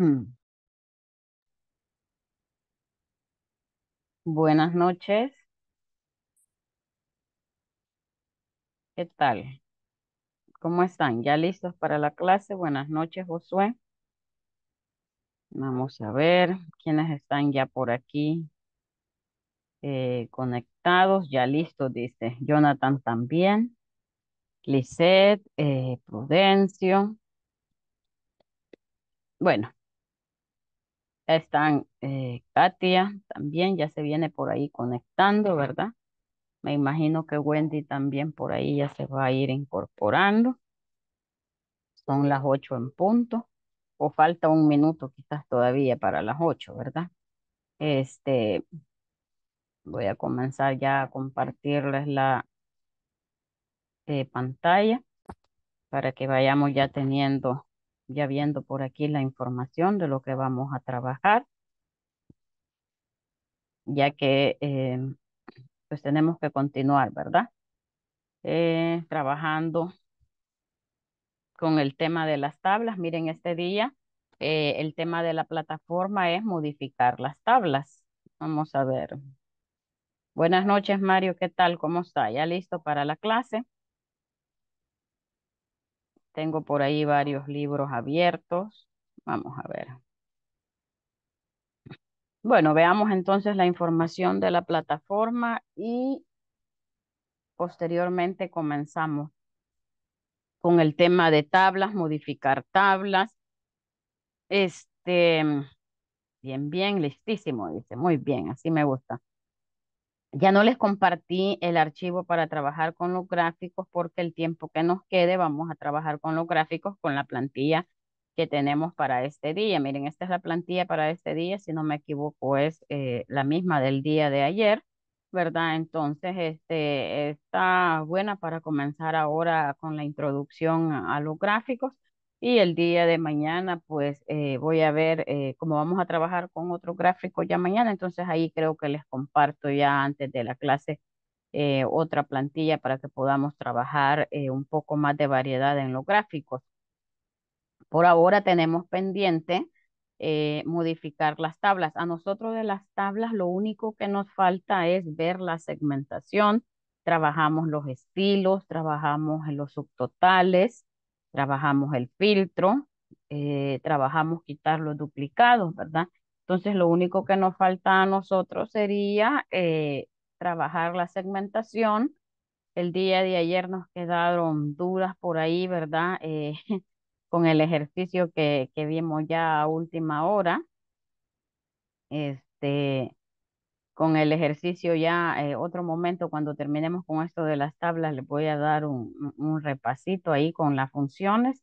Mm. Buenas noches, ¿qué tal? ¿Cómo están? ¿Ya listos para la clase? Buenas noches, Josué. Vamos a ver quiénes están ya por aquí eh, conectados, ya listos, dice Jonathan también, Lisette, eh, Prudencio. Bueno, están eh, Katia también, ya se viene por ahí conectando, ¿verdad? Me imagino que Wendy también por ahí ya se va a ir incorporando. Son las ocho en punto. O falta un minuto quizás todavía para las ocho, ¿verdad? Este, voy a comenzar ya a compartirles la eh, pantalla para que vayamos ya teniendo ya viendo por aquí la información de lo que vamos a trabajar, ya que em, pues tenemos que continuar, ¿verdad? Eh, trabajando con el tema de las tablas. Miren, este día eh, el tema de la plataforma es modificar las tablas. Vamos a ver. Buenas noches, Mario. ¿Qué tal? ¿Cómo está? ¿Ya listo para la clase? Tengo por ahí varios libros abiertos. Vamos a ver. Bueno, veamos entonces la información de la plataforma y posteriormente comenzamos con el tema de tablas, modificar tablas. Este, bien, bien, listísimo, dice, muy bien, así me gusta. Ya no les compartí el archivo para trabajar con los gráficos porque el tiempo que nos quede vamos a trabajar con los gráficos con la plantilla que tenemos para este día. Miren, esta es la plantilla para este día, si no me equivoco es eh, la misma del día de ayer, ¿verdad? Entonces, este, está buena para comenzar ahora con la introducción a los gráficos. Y el día de mañana, pues eh, voy a ver eh, cómo vamos a trabajar con otro gráfico ya mañana. Entonces ahí creo que les comparto ya antes de la clase eh, otra plantilla para que podamos trabajar un poco más de variedad en los gráficos. Por ahora tenemos pendiente modificar las tablas. A nosotros de las tablas lo único que nos falta es ver la segmentación. Trabajamos los estilos, trabajamos en los subtotales Trabajamos el filtro, eh, trabajamos quitar los duplicados, ¿verdad? Entonces, lo único que nos falta a nosotros sería eh, trabajar la segmentación. El día de ayer nos quedaron dudas por ahí, ¿verdad? Eh, con el ejercicio que, que, vimos ya a última hora. Este, con el ejercicio ya eh, otro momento cuando terminemos con esto de las tablas les voy a dar un, un, repasito ahí con las funciones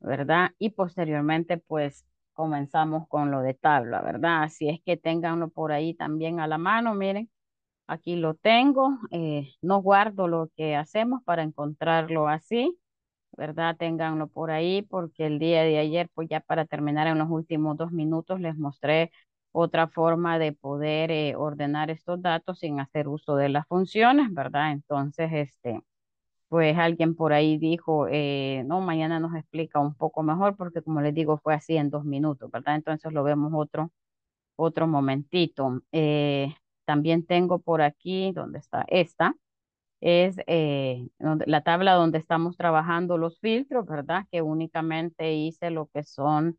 verdad y posteriormente pues comenzamos con lo de tabla verdad si es que tenganlo por ahí también a la mano miren aquí lo tengo eh, no guardo lo que hacemos para encontrarlo así verdad tenganlo por ahí porque el día de ayer pues ya para terminar en los últimos dos minutos les mostré otra forma de poder eh, ordenar estos datos sin hacer uso de las funciones, ¿verdad? Entonces, este, pues alguien por ahí dijo, eh, no, mañana nos explica un poco mejor, porque como les digo, fue así en dos minutos, ¿verdad? Entonces lo vemos otro, otro momentito. Eh, también tengo por aquí, ¿dónde está? Esta es la tabla donde estamos trabajando los filtros, ¿verdad? Que únicamente hice lo que son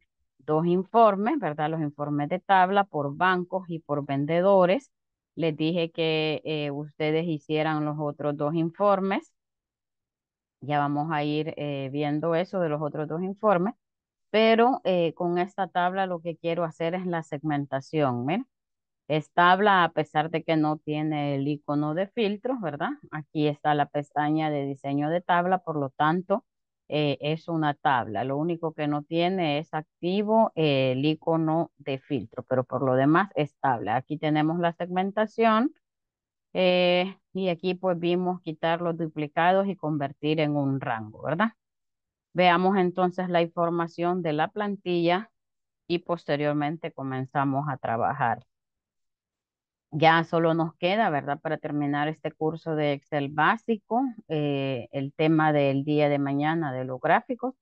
dos informes, ¿verdad? Los informes de tabla por bancos y por vendedores. Les dije que eh, ustedes hicieran los otros dos informes. Ya vamos a ir eh, viendo eso de los otros dos informes. Pero eh, con esta tabla lo que quiero hacer es la segmentación. ¿ver? esta tabla, a pesar de que no tiene el icono de filtros, ¿verdad? Aquí está la pestaña de diseño de tabla, por lo tanto, eh, es una tabla. Lo único que no tiene es activo el icono de filtro, pero por lo demás es tabla. Aquí tenemos la segmentación eh, y aquí pues vimos quitar los duplicados y convertir en un rango, ¿verdad? Veamos entonces la información de la plantilla y posteriormente comenzamos a trabajar ya solo nos queda, ¿verdad? Para terminar este curso de Excel básico, eh, el tema del día de mañana de los gráficos.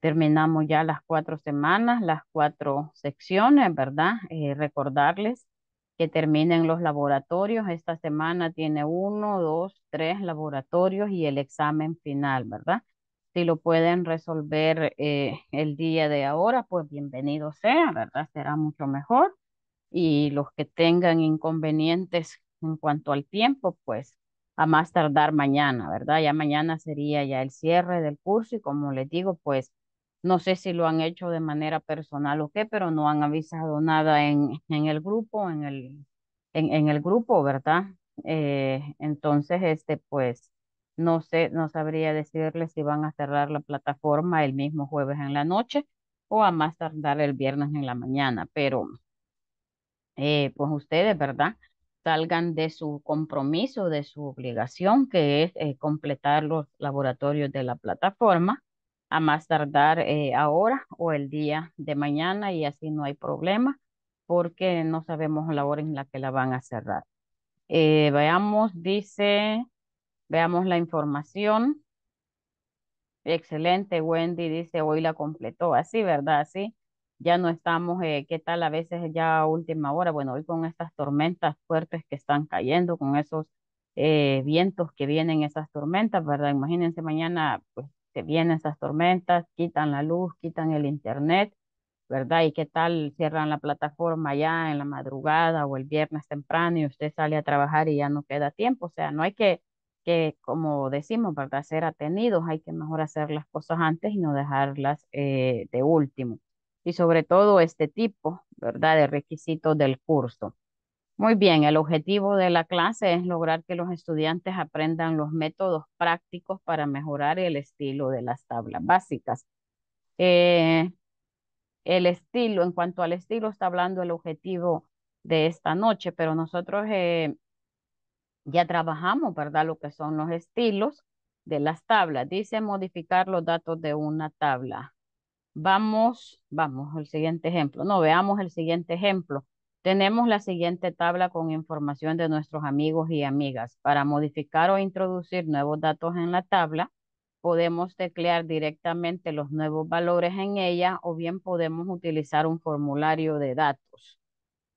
Terminamos ya las cuatro semanas, las cuatro secciones, ¿verdad? Eh, recordarles que terminen los laboratorios. Esta semana tiene uno, dos, tres laboratorios y el examen final, ¿verdad? Si lo pueden resolver eh, el día de ahora, pues bienvenido sea, ¿verdad? Será mucho mejor y los que tengan inconvenientes en cuanto al tiempo, pues a más tardar mañana, ¿verdad? Ya mañana sería ya el cierre del curso y como les digo, pues no sé si lo han hecho de manera personal o qué, pero no han avisado nada en, en el grupo, en el, en, el grupo, ¿verdad? Eh, entonces, este, pues, no sé, no sabría decirles si van a cerrar la plataforma el mismo jueves en la noche o a más tardar el viernes en la mañana, pero eh, pues ustedes, ¿verdad? Salgan de su compromiso, de su obligación, que es eh, completar los laboratorios de la plataforma a más tardar eh, ahora o el día de mañana y así no hay problema porque no sabemos la hora en la que la van a cerrar. veamos, dice, veamos la información. Excelente, Wendy dice, hoy la completó, así, ¿verdad? Así ya no estamos, eh, qué tal a veces ya última hora, bueno, hoy con estas tormentas fuertes que están cayendo, con esos eh, vientos que vienen esas tormentas, ¿verdad? Imagínense mañana, pues, que vienen esas tormentas, quitan la luz, quitan el internet, ¿verdad? ¿Y qué tal cierran la plataforma ya en la madrugada o el viernes temprano y usted sale a trabajar y ya no queda tiempo? O sea, no hay que, que como decimos, para Ser atenidos, hay que mejor hacer las cosas antes y no dejarlas eh, de último y sobre todo este tipo, ¿verdad?, de requisitos del curso. Muy bien, el objetivo de la clase es lograr que los estudiantes aprendan los métodos prácticos para mejorar el estilo de las tablas básicas. Eh, el estilo, en cuanto al estilo, está hablando el objetivo de esta noche, pero nosotros eh, ya trabajamos, ¿verdad? Lo que son los estilos de las tablas. Dice modificar los datos de una tabla. Vamos, vamos al siguiente ejemplo. No, veamos el siguiente ejemplo. Tenemos la siguiente tabla con información de nuestros amigos y amigas. Para modificar o introducir nuevos datos en la tabla, podemos teclear directamente los nuevos valores en ella o bien podemos utilizar un formulario de datos.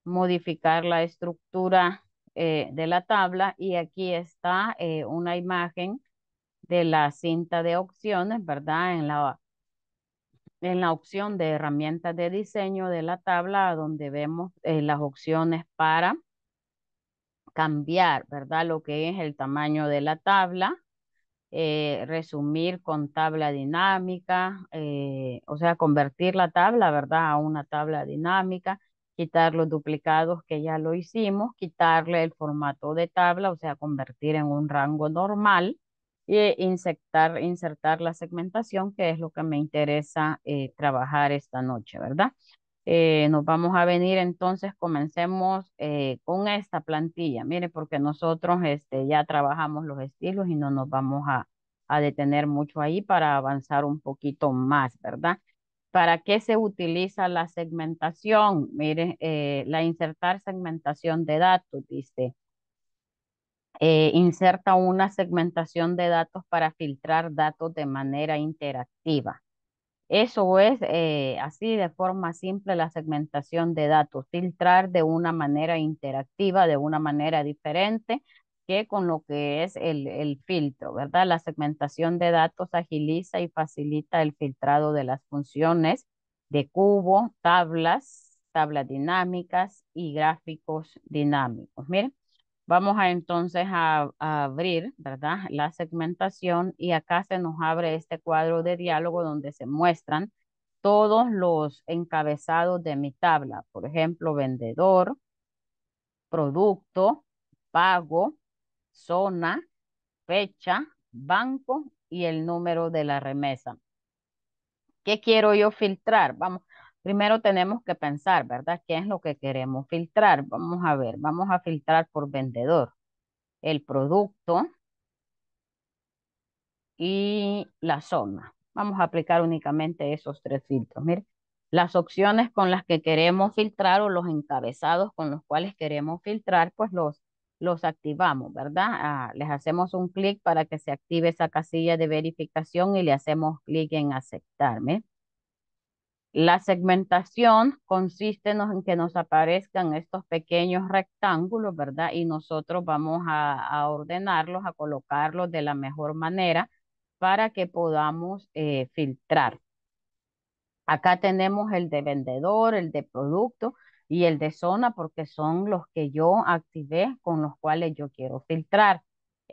Modificar la estructura eh, de la tabla y aquí está eh, una imagen de la cinta de opciones, ¿verdad? En la en la opción de herramientas de diseño de la tabla donde vemos eh, las opciones para cambiar, ¿verdad? Lo que es el tamaño de la tabla, eh, resumir con tabla dinámica, eh, o sea, convertir la tabla, ¿verdad? A una tabla dinámica, quitar los duplicados que ya lo hicimos, quitarle el formato de tabla, o sea, convertir en un rango normal, y eh, insertar, insertar la segmentación, que es lo que me interesa eh, trabajar esta noche, ¿verdad? Eh, nos vamos a venir entonces, comencemos con esta plantilla. Mire, porque nosotros este, ya trabajamos los estilos y no nos vamos a, a detener mucho ahí para avanzar un poquito más, ¿verdad? ¿Para qué se utiliza la segmentación? Mire, la insertar segmentación de datos, dice. Eh, inserta una segmentación de datos para filtrar datos de manera interactiva. Eso es eh, así de forma simple la segmentación de datos, filtrar de una manera interactiva, de una manera diferente que con lo que es el, el filtro, ¿verdad? La segmentación de datos agiliza y facilita el filtrado de las funciones de cubo, tablas, tablas dinámicas y gráficos dinámicos. Miren, Vamos a entonces a, abrir, ¿verdad? La segmentación y acá se nos abre este cuadro de diálogo donde se muestran todos los encabezados de mi tabla. Por ejemplo, vendedor, producto, pago, zona, fecha, banco y el número de la remesa. ¿Qué quiero yo filtrar? Vamos, Primero tenemos que pensar, ¿verdad? ¿Qué es lo que queremos filtrar? Vamos a ver, vamos a filtrar por vendedor. El producto y la zona. Vamos a aplicar únicamente esos tres filtros. miren. las opciones con las que queremos filtrar o los encabezados con los cuales queremos filtrar, pues los, los activamos, ¿verdad? Ah, les hacemos un clic para que se active esa casilla de verificación y le hacemos clic en aceptar. ¿verdad? La segmentación consiste en que nos aparezcan estos pequeños rectángulos, ¿verdad? Y nosotros vamos a, ordenarlos, a colocarlos de la mejor manera para que podamos eh, filtrar. Acá tenemos el de vendedor, el de producto y el de zona porque son los que yo activé con los cuales yo quiero filtrar.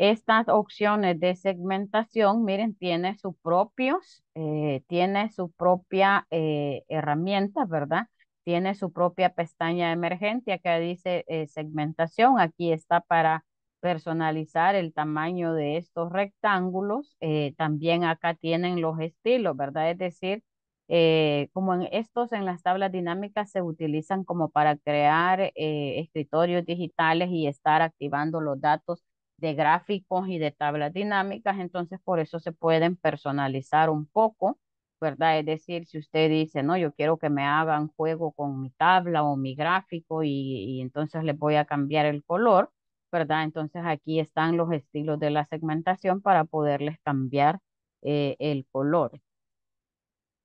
Estas opciones de segmentación, miren, tiene sus propios, eh, tiene su propia eh, herramienta, ¿verdad? Tiene su propia pestaña emergente, que dice eh, segmentación, aquí está para personalizar el tamaño de estos rectángulos. también acá tienen los estilos, ¿verdad? Es decir, como en estos en las tablas dinámicas se utilizan como para crear escritorios digitales y estar activando los datos de gráficos y de tablas dinámicas, entonces por eso se pueden personalizar un poco, ¿verdad? Es decir, si usted dice, no, yo quiero que me hagan juego con mi tabla o mi gráfico y, entonces le voy a cambiar el color, ¿verdad? Entonces aquí están los estilos de la segmentación para poderles cambiar eh, el color.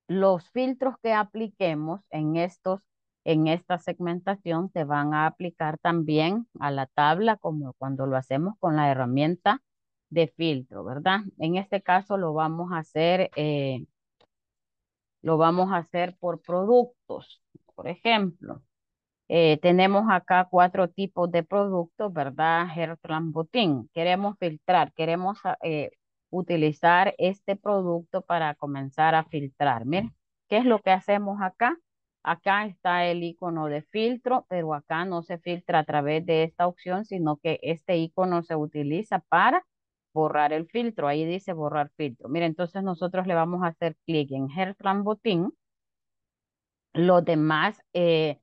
Los filtros que apliquemos en estos en esta segmentación se van a aplicar también a la tabla como cuando lo hacemos con la herramienta de filtro, ¿verdad? En este caso lo vamos a hacer, eh, lo vamos a hacer por productos. Por ejemplo, eh, tenemos acá cuatro tipos de productos, ¿verdad? Hertram Botín. Queremos filtrar, queremos ah, eh, utilizar este producto para comenzar a filtrar. ¿qué es lo que hacemos acá? Acá está el icono de filtro, pero acá no se filtra a través de esta opción, sino que este icono se utiliza para borrar el filtro. Ahí dice borrar filtro. Mira, entonces nosotros le vamos a hacer clic en Hertran Botín. Los demás, eh,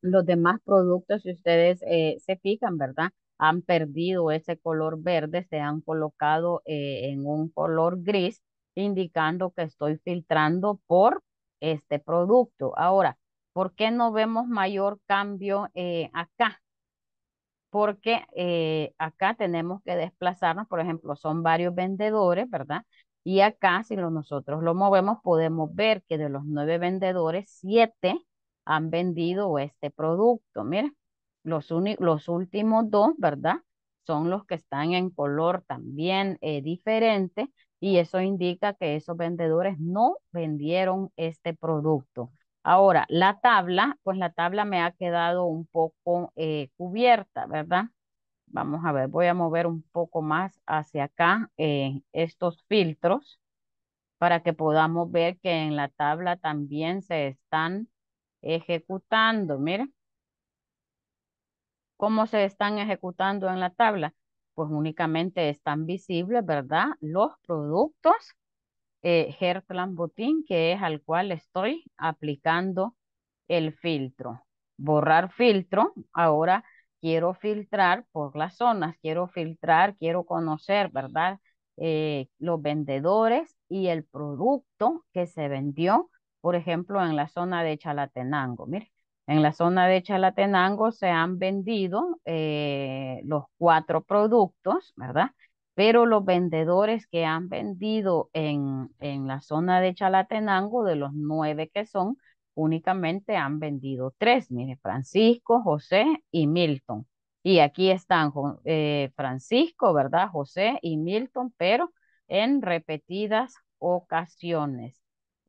los demás productos, si ustedes eh, se fijan, ¿verdad? Han perdido ese color verde, se han colocado eh, en un color gris, indicando que estoy filtrando por este producto. Ahora, ¿por qué no vemos mayor cambio eh, acá? Porque eh, acá tenemos que desplazarnos, por ejemplo, son varios vendedores, ¿verdad? Y acá, si nosotros lo movemos, podemos ver que de los nueve vendedores, siete han vendido este producto. Mira, los, los últimos dos, ¿verdad? Son los que están en color también eh, diferente, y eso indica que esos vendedores no vendieron este producto. Ahora, la tabla, pues la tabla me ha quedado un poco eh, cubierta, ¿verdad? Vamos a ver, voy a mover un poco más hacia acá eh, estos filtros para que podamos ver que en la tabla también se están ejecutando. Mira cómo se están ejecutando en la tabla pues únicamente están visibles, ¿verdad? Los productos eh, Botín, que es al cual estoy aplicando el filtro. Borrar filtro, ahora quiero filtrar por las zonas, quiero filtrar, quiero conocer, ¿verdad? Eh, los vendedores y el producto que se vendió, por ejemplo, en la zona de Chalatenango. En la zona de Chalatenango se han vendido eh, los cuatro productos, ¿verdad? Pero los vendedores que han vendido en, en la zona de Chalatenango, de los nueve que son, únicamente han vendido tres, mire, Francisco, José y Milton. Y aquí están eh, Francisco, ¿verdad? José y Milton, pero en repetidas ocasiones.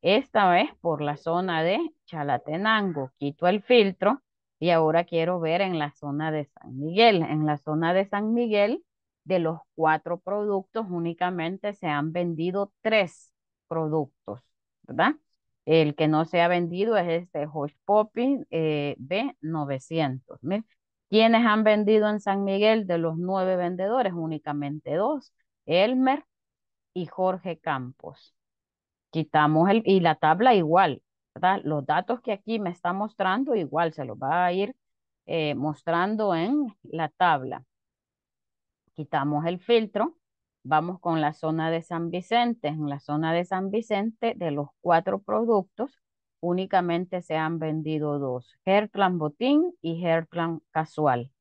Esta vez por la zona de Chalatenango. Quito el filtro y ahora quiero ver en la zona de San Miguel. En la zona de San Miguel, de los cuatro productos, únicamente se han vendido tres productos, ¿verdad? El que no se ha vendido es este Hosh Poppy eh, B900. ¿Quiénes han vendido en San Miguel de los nueve vendedores? Únicamente dos, Elmer y Jorge Campos quitamos el, y la tabla igual, ¿verdad? Los datos que aquí me está mostrando igual se los va a ir eh, mostrando en la tabla. Quitamos el filtro, vamos con la zona de San Vicente. En la zona de San Vicente, de los cuatro productos, únicamente se han vendido dos, Herplan Botín y Herplan Casual.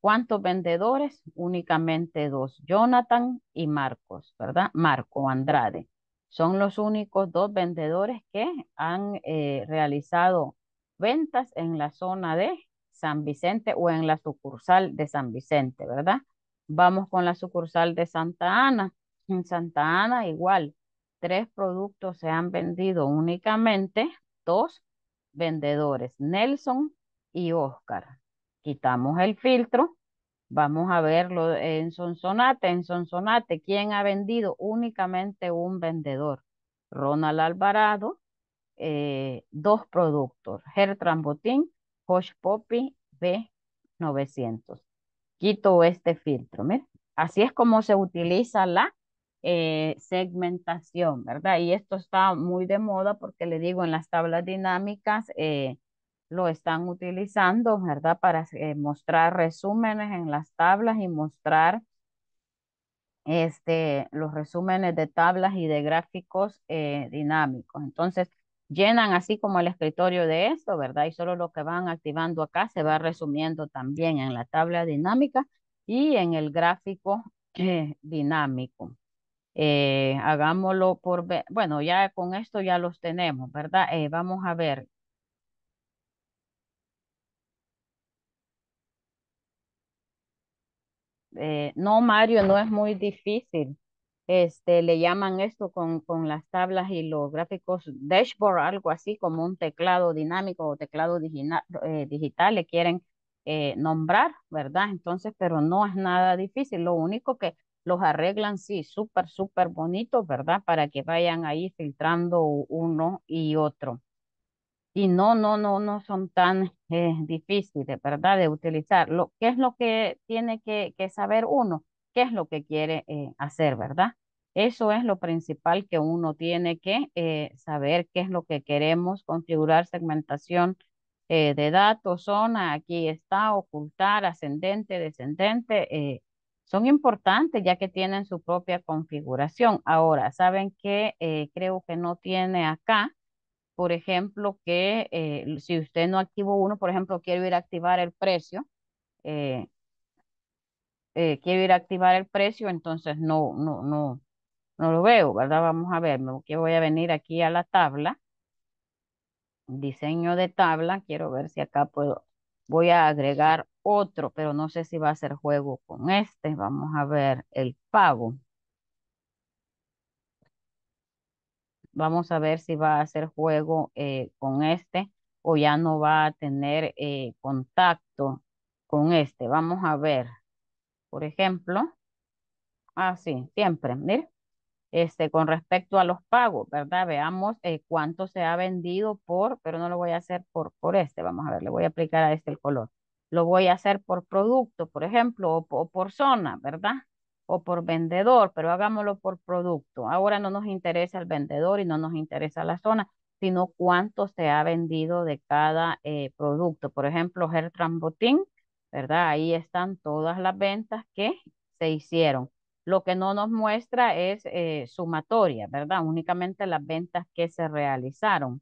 ¿Cuántos vendedores? Únicamente dos, Jonathan y Marcos, ¿verdad? Marco Andrade. Son los únicos dos vendedores que han eh, realizado ventas en la zona de San Vicente o en la sucursal de San Vicente, ¿verdad? Vamos con la sucursal de Santa Ana. En Santa Ana igual, tres productos se han vendido únicamente, dos vendedores, Nelson y Oscar. Quitamos el filtro Vamos a verlo en Sonsonate. En Sonsonate, ¿quién ha vendido? Únicamente un vendedor. Ronald Alvarado, eh, dos productos. Gertrand Botín, Hosh Poppy B900. Quito este filtro. así es como se utiliza la eh, segmentación, ¿verdad? Y esto está muy de moda porque le digo en las tablas dinámicas, eh, lo están utilizando, ¿verdad? Para eh, mostrar resúmenes en las tablas y mostrar este, los resúmenes de tablas y de gráficos eh, dinámicos. Entonces, llenan así como el escritorio de esto, ¿verdad? Y solo lo que van activando acá se va resumiendo también en la tabla dinámica y en el gráfico eh, dinámico. hagámoslo por, bueno, ya con esto ya los tenemos, ¿verdad? vamos a ver, Eh, no, Mario, no es muy difícil. Este, le llaman esto con, con las tablas y los gráficos dashboard, algo así como un teclado dinámico o teclado eh, digital, le quieren eh, nombrar, ¿verdad? Entonces, pero no es nada difícil. Lo único que los arreglan, sí, súper, súper bonito, ¿verdad? Para que vayan ahí filtrando uno y otro y no, no, no, no son tan eh, difíciles, ¿verdad? De utilizar. Lo, ¿Qué es lo que tiene que, saber uno? ¿Qué es lo que quiere eh, hacer, verdad? Eso es lo principal que uno tiene que eh, saber, qué es lo que queremos, configurar segmentación de datos, zona, aquí está, ocultar, ascendente, descendente, son importantes ya que tienen su propia configuración. Ahora, ¿saben qué? creo que no tiene acá por ejemplo, que eh, si usted no activó uno, por ejemplo, quiero ir a activar el precio, eh, eh, quiero ir a activar el precio, entonces no, no, no, no lo veo, ¿verdad? Vamos a ver, que voy a venir aquí a la tabla, diseño de tabla, quiero ver si acá puedo, voy a agregar otro, pero no sé si va a ser juego con este, vamos a ver el pago. Vamos a ver si va a hacer juego eh, con este o ya no va a tener eh, contacto con este. Vamos a ver. Por ejemplo, así, ah, siempre, mire, este, con respecto a los pagos, ¿verdad? Veamos eh, cuánto se ha vendido por, pero no lo voy a hacer por, por este. Vamos a ver, le voy a aplicar a este el color. Lo voy a hacer por producto, por ejemplo, o por zona, ¿verdad? o por vendedor, pero hagámoslo por producto. Ahora no nos interesa el vendedor y no nos interesa la zona, sino cuánto se ha vendido de cada eh, producto. Por ejemplo, Hertram Botín, ¿verdad? Ahí están todas las ventas que se hicieron. Lo que no nos muestra es eh, sumatoria, ¿verdad? Únicamente las ventas que se realizaron.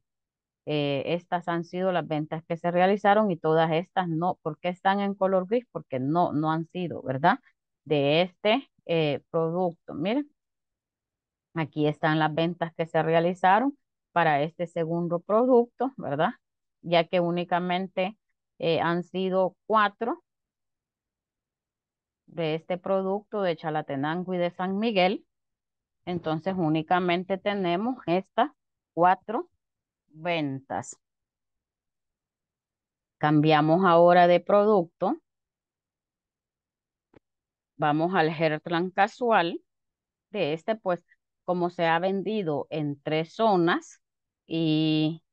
Eh, estas han sido las ventas que se realizaron y todas estas no. ¿Por qué están en color gris? Porque no, no han sido, ¿verdad? De este eh, producto. Miren, aquí están las ventas que se realizaron para este segundo producto, ¿verdad? Ya que únicamente eh, han sido cuatro de este producto de Chalatenango y de San Miguel. Entonces únicamente tenemos estas cuatro ventas. Cambiamos ahora de producto vamos al Heartland casual de este, pues como se ha vendido en tres zonas y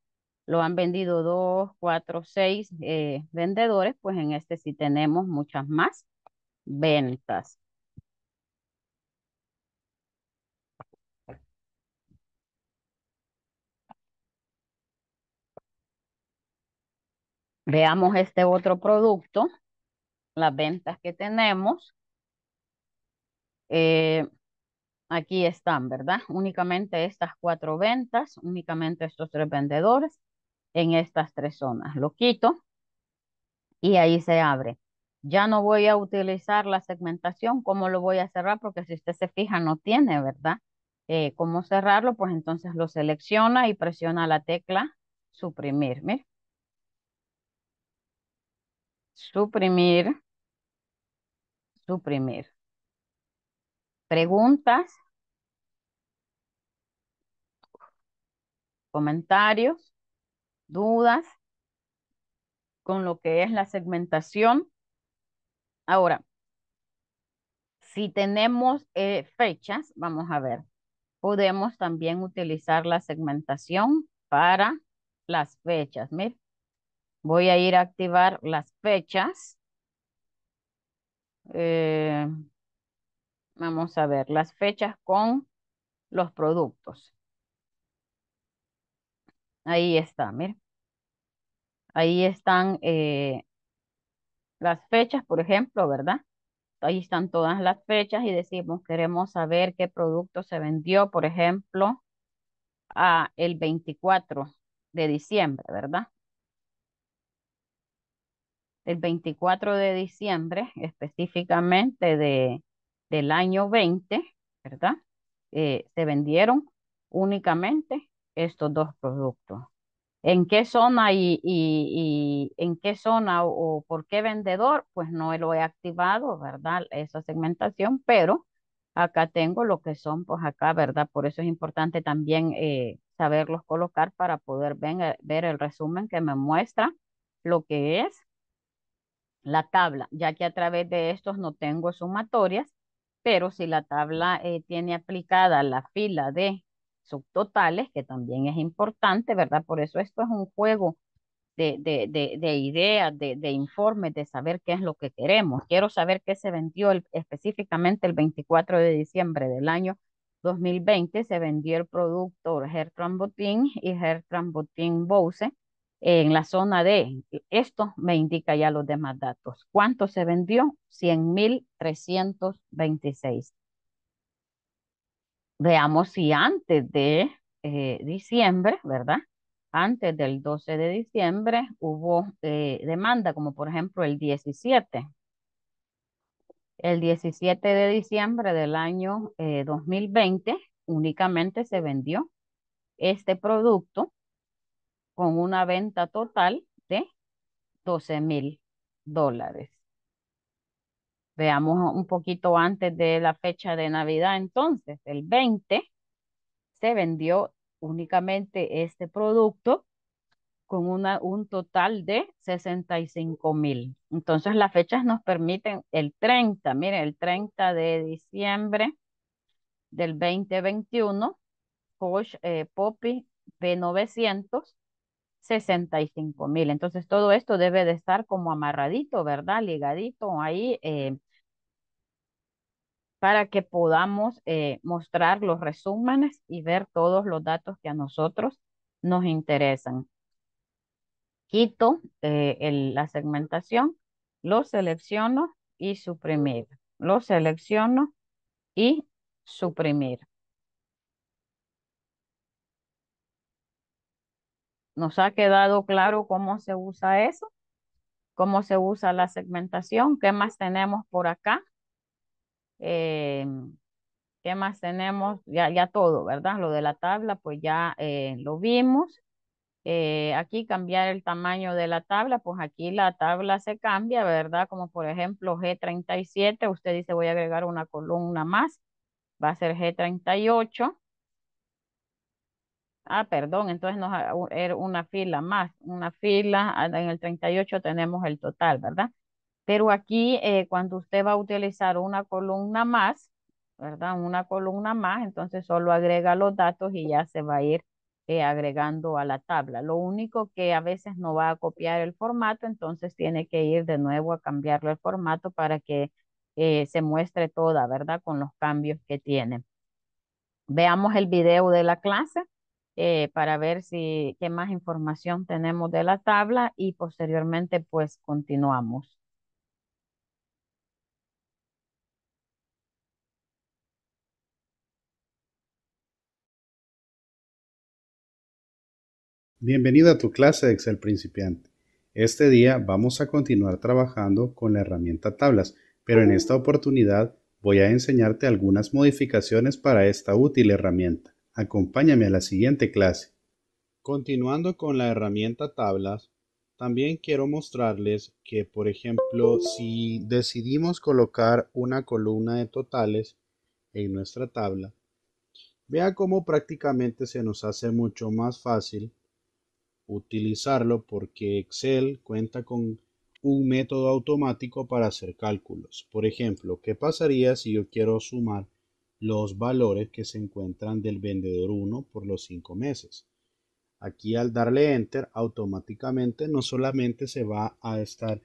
lo han vendido dos, cuatro, seis eh, vendedores, pues en este sí tenemos muchas más ventas. Veamos este otro producto, las ventas que tenemos. Eh, aquí están, ¿verdad? Únicamente estas cuatro ventas, únicamente estos tres vendedores en estas tres zonas. Lo quito y ahí se abre. Ya no voy a utilizar la segmentación, ¿cómo lo voy a cerrar? Porque si usted se fija, no tiene, ¿verdad? Eh, ¿Cómo cerrarlo? Pues entonces lo selecciona y presiona la tecla suprimir. Suprimir. Suprimir preguntas, comentarios, dudas con lo que es la segmentación. Ahora, si tenemos eh, fechas, vamos a ver, podemos también utilizar la segmentación para las fechas. voy a ir a activar las fechas. Eh, Vamos a ver las fechas con los productos. Ahí está, miren. Ahí están eh, las fechas, por ejemplo, ¿verdad? Ahí están todas las fechas y decimos, queremos saber qué producto se vendió, por ejemplo, a el 24 de diciembre, ¿verdad? El 24 de diciembre, específicamente de del año 20, ¿verdad? Eh, se vendieron únicamente estos dos productos. ¿En qué zona y, y, en qué zona o, por qué vendedor? Pues no lo he activado, ¿verdad? Esa segmentación, pero acá tengo lo que son, pues acá, ¿verdad? Por eso es importante también eh, saberlos colocar para poder eh, ver el resumen que me muestra lo que es la tabla, ya que a través de estos no tengo sumatorias, pero si la tabla eh, tiene aplicada la fila de subtotales, que también es importante, ¿verdad? Por eso esto es un juego de, de, de, de ideas, de, informes, de saber qué es lo que queremos. Quiero saber qué se vendió específicamente el 24 de diciembre del año 2020. Se vendió el producto Gertrude Botín y Gertrude Botín Bose en la zona D. Esto me indica ya los demás datos. ¿Cuánto se vendió? 100.326. Veamos si antes de eh, diciembre, ¿verdad? Antes del 12 de diciembre hubo eh, demanda, como por ejemplo el 17. El 17 de diciembre del año 2020 eh, únicamente se vendió este producto con una venta total de 12 mil dólares. Veamos un poquito antes de la fecha de Navidad, entonces, el 20 se vendió únicamente este producto con una, un total de 65 mil. Entonces las fechas nos permiten el 30, miren, el 30 de diciembre del 2021, Porsche eh, Poppy B900 65 mil. Entonces todo esto debe de estar como amarradito, ¿verdad? Ligadito ahí eh, para que podamos eh, mostrar los resúmenes y ver todos los datos que a nosotros nos interesan. Quito eh, la segmentación, lo selecciono y suprimir. Lo selecciono y suprimir. nos ha quedado claro cómo se usa eso, cómo se usa la segmentación, qué más tenemos por acá, eh, qué más tenemos, ya, ya todo, ¿verdad? Lo de la tabla, pues ya eh, lo vimos. Eh, aquí cambiar el tamaño de la tabla, pues aquí la tabla se cambia, ¿verdad? Como por ejemplo G37, usted dice voy a agregar una columna más, va a ser G38. Ah, perdón, entonces nos, era una fila más, una fila, ah, en el 38 tenemos el total, ¿verdad? Pero aquí, eh, cuando usted va a utilizar una columna más, ¿verdad? Una columna más, entonces solo agrega los datos y ya se va a ir eh, agregando a la tabla. Lo único que a veces no va a copiar el formato, entonces tiene que ir de nuevo a cambiarlo el formato para que eh, se muestre toda, ¿verdad? Con los cambios que tiene. Veamos el video de la clase. Eh, para ver si qué más información tenemos de la tabla y posteriormente pues continuamos. Bienvenido a tu clase de Excel principiante. Este día vamos a continuar trabajando con la herramienta tablas, pero en esta oportunidad voy a enseñarte algunas modificaciones para esta útil herramienta. Acompáñame a la siguiente clase. Continuando con la herramienta tablas, también quiero mostrarles que, por ejemplo, si decidimos colocar una columna de totales en nuestra tabla, vea cómo prácticamente se nos hace mucho más fácil utilizarlo porque Excel cuenta con un método automático para hacer cálculos. Por ejemplo, ¿qué pasaría si yo quiero sumar los valores que se encuentran del vendedor 1 por los 5 meses. Aquí al darle enter automáticamente no solamente se va a estar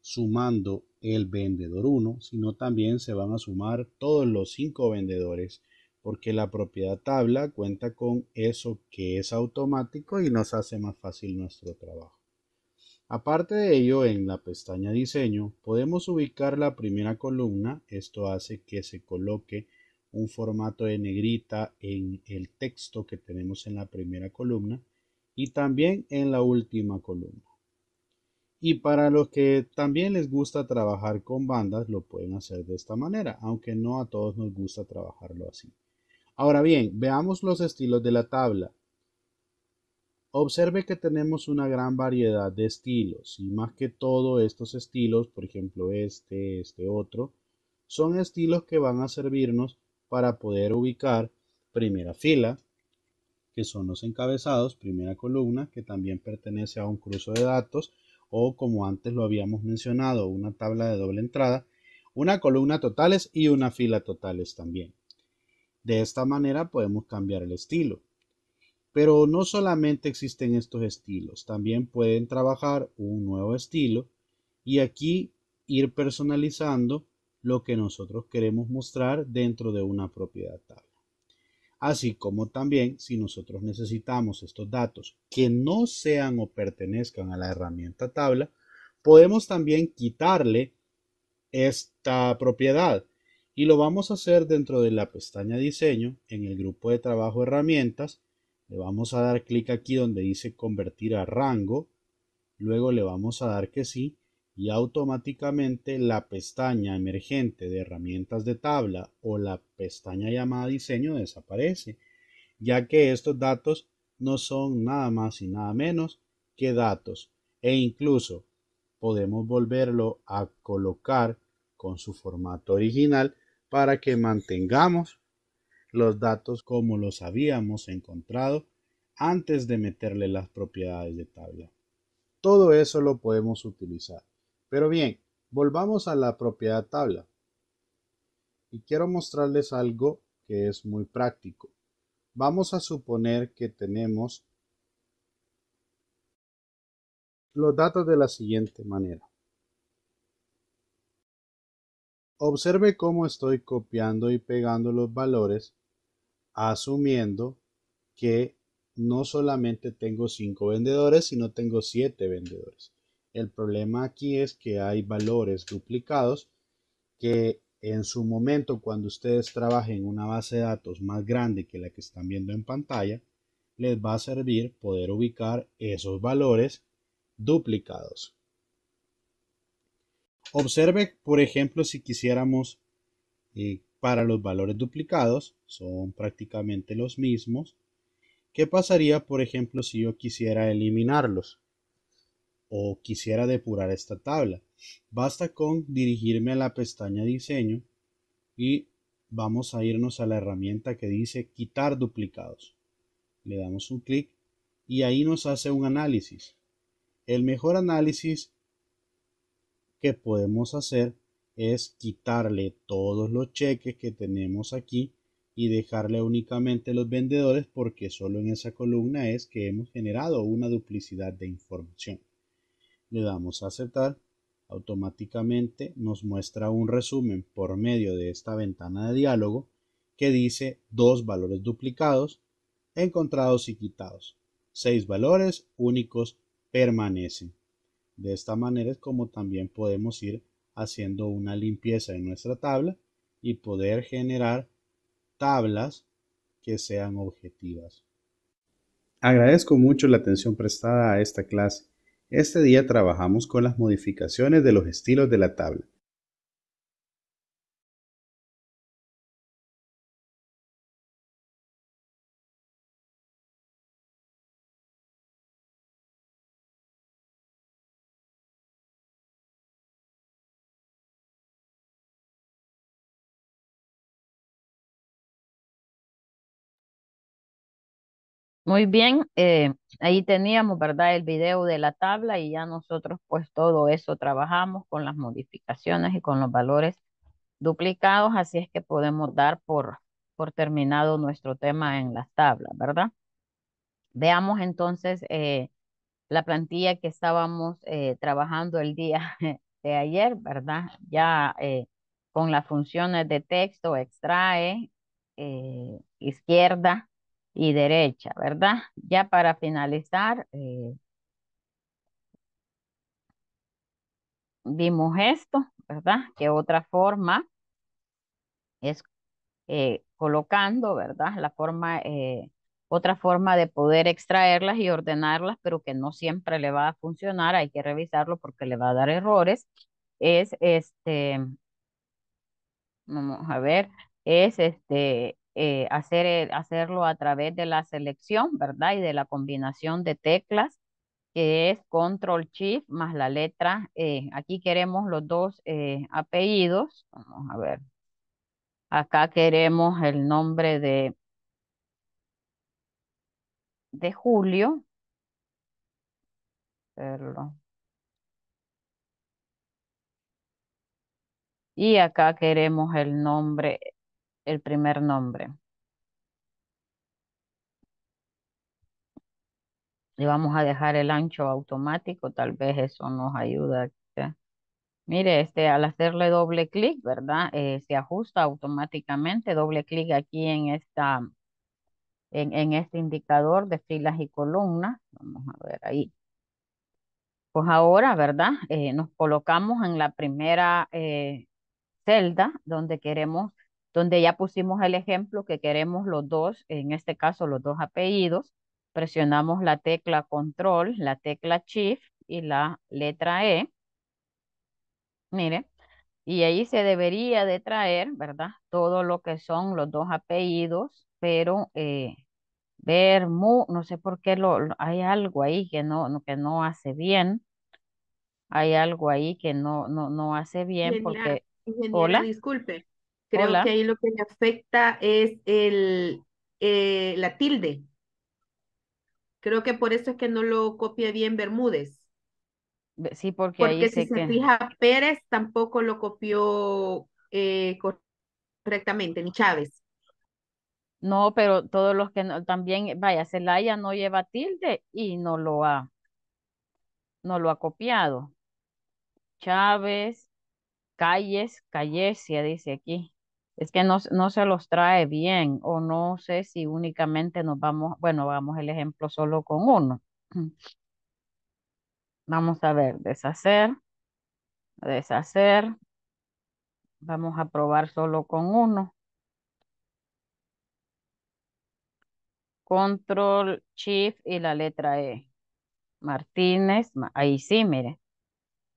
sumando el vendedor 1, sino también se van a sumar todos los 5 vendedores porque la propiedad tabla cuenta con eso que es automático y nos hace más fácil nuestro trabajo. Aparte de ello, en la pestaña diseño podemos ubicar la primera columna, esto hace que se coloque un formato de negrita en el texto que tenemos en la primera columna y también en la última columna. Y para los que también les gusta trabajar con bandas, lo pueden hacer de esta manera, aunque no a todos nos gusta trabajarlo así. Ahora bien, veamos los estilos de la tabla. Observe que tenemos una gran variedad de estilos y más que todo estos estilos, por ejemplo este, este otro, son estilos que van a servirnos para poder ubicar primera fila, que son los encabezados, primera columna, que también pertenece a un cruce de datos, o como antes lo habíamos mencionado, una tabla de doble entrada, una columna totales y una fila totales también. De esta manera podemos cambiar el estilo. Pero no solamente existen estos estilos, también pueden trabajar un nuevo estilo y aquí ir personalizando lo que nosotros queremos mostrar dentro de una propiedad tabla. Así como también si nosotros necesitamos estos datos que no sean o pertenezcan a la herramienta tabla, podemos también quitarle esta propiedad y lo vamos a hacer dentro de la pestaña diseño en el grupo de trabajo herramientas le vamos a dar clic aquí donde dice convertir a rango luego le vamos a dar que sí y automáticamente la pestaña emergente de herramientas de tabla o la pestaña llamada diseño desaparece, ya que estos datos no son nada más y nada menos que datos e incluso podemos volverlo a colocar con su formato original para que mantengamos los datos como los habíamos encontrado antes de meterle las propiedades de tabla. Todo eso lo podemos utilizar. Pero bien, volvamos a la propiedad tabla. Y quiero mostrarles algo que es muy práctico. Vamos a suponer que tenemos los datos de la siguiente manera. Observe cómo estoy copiando y pegando los valores asumiendo que no solamente tengo 5 vendedores, sino tengo 7 vendedores. El problema aquí es que hay valores duplicados que en su momento cuando ustedes trabajen una base de datos más grande que la que están viendo en pantalla, les va a servir poder ubicar esos valores duplicados. Observe, por ejemplo, si quisiéramos eh, para los valores duplicados, son prácticamente los mismos. ¿Qué pasaría, por ejemplo, si yo quisiera eliminarlos? o quisiera depurar esta tabla. Basta con dirigirme a la pestaña diseño y vamos a irnos a la herramienta que dice quitar duplicados. Le damos un clic y ahí nos hace un análisis. El mejor análisis que podemos hacer es quitarle todos los cheques que tenemos aquí y dejarle únicamente los vendedores porque solo en esa columna es que hemos generado una duplicidad de información le damos a aceptar, automáticamente nos muestra un resumen por medio de esta ventana de diálogo que dice dos valores duplicados, encontrados y quitados. Seis valores únicos permanecen. De esta manera es como también podemos ir haciendo una limpieza en nuestra tabla y poder generar tablas que sean objetivas. Agradezco mucho la atención prestada a esta clase. Este día trabajamos con las modificaciones de los estilos de la tabla. Muy bien, eh, ahí teníamos, ¿verdad? El video de la tabla y ya nosotros pues todo eso trabajamos con las modificaciones y con los valores duplicados, así es que podemos dar por, por terminado nuestro tema en las tablas, ¿verdad? Veamos entonces eh, la plantilla que estábamos eh, trabajando el día de ayer, ¿verdad? Ya con las funciones de texto, extrae, izquierda, y derecha, ¿verdad? Ya para finalizar, eh, vimos esto, ¿verdad? Que otra forma es eh, colocando, ¿verdad? La forma, eh, otra forma de poder extraerlas y ordenarlas, pero que no siempre le va a funcionar, hay que revisarlo porque le va a dar errores, es este, vamos a ver, es este, eh, hacer, eh, hacerlo a través de la selección, ¿verdad? Y de la combinación de teclas, que es Control Shift más la letra E. Aquí queremos los dos apellidos. Vamos a ver. Acá queremos el nombre de, de Julio. Y acá queremos el nombre el primer nombre. y vamos a dejar el ancho automático, tal vez eso nos ayuda. Mire, este, al hacerle doble clic, ¿verdad? Eh, se ajusta automáticamente, doble clic aquí en esta, en, este indicador de filas y columnas. Vamos a ver ahí. Pues ahora, ¿verdad? Eh, nos colocamos en la primera eh, celda donde queremos donde ya pusimos el ejemplo que queremos los dos, en este caso los dos apellidos, presionamos la tecla control, la tecla shift y la letra E. Mire, y ahí se debería de traer, ¿verdad? Todo lo que son los dos apellidos, pero ver, eh, no sé por qué lo, hay algo ahí que no, que no hace bien. Hay algo ahí que no, no, no hace bien porque... Hola. Disculpe, Creo que ahí lo que me afecta es el, eh, la tilde. Creo que por eso es que no lo copia bien Bermúdez. Sí, porque, porque si se fija Pérez tampoco lo copió eh, correctamente, ni Chávez. No, pero todos los que también, vaya, Celaya no lleva tilde y no lo ha, no lo ha copiado. Chávez, Calles, ya dice aquí es que no, no, se los trae bien o no sé si únicamente nos vamos, bueno, vamos el ejemplo solo con uno. Vamos a ver, deshacer, deshacer. Vamos a probar solo con uno. Control, Shift y la letra E. Martínez, ahí sí, mire.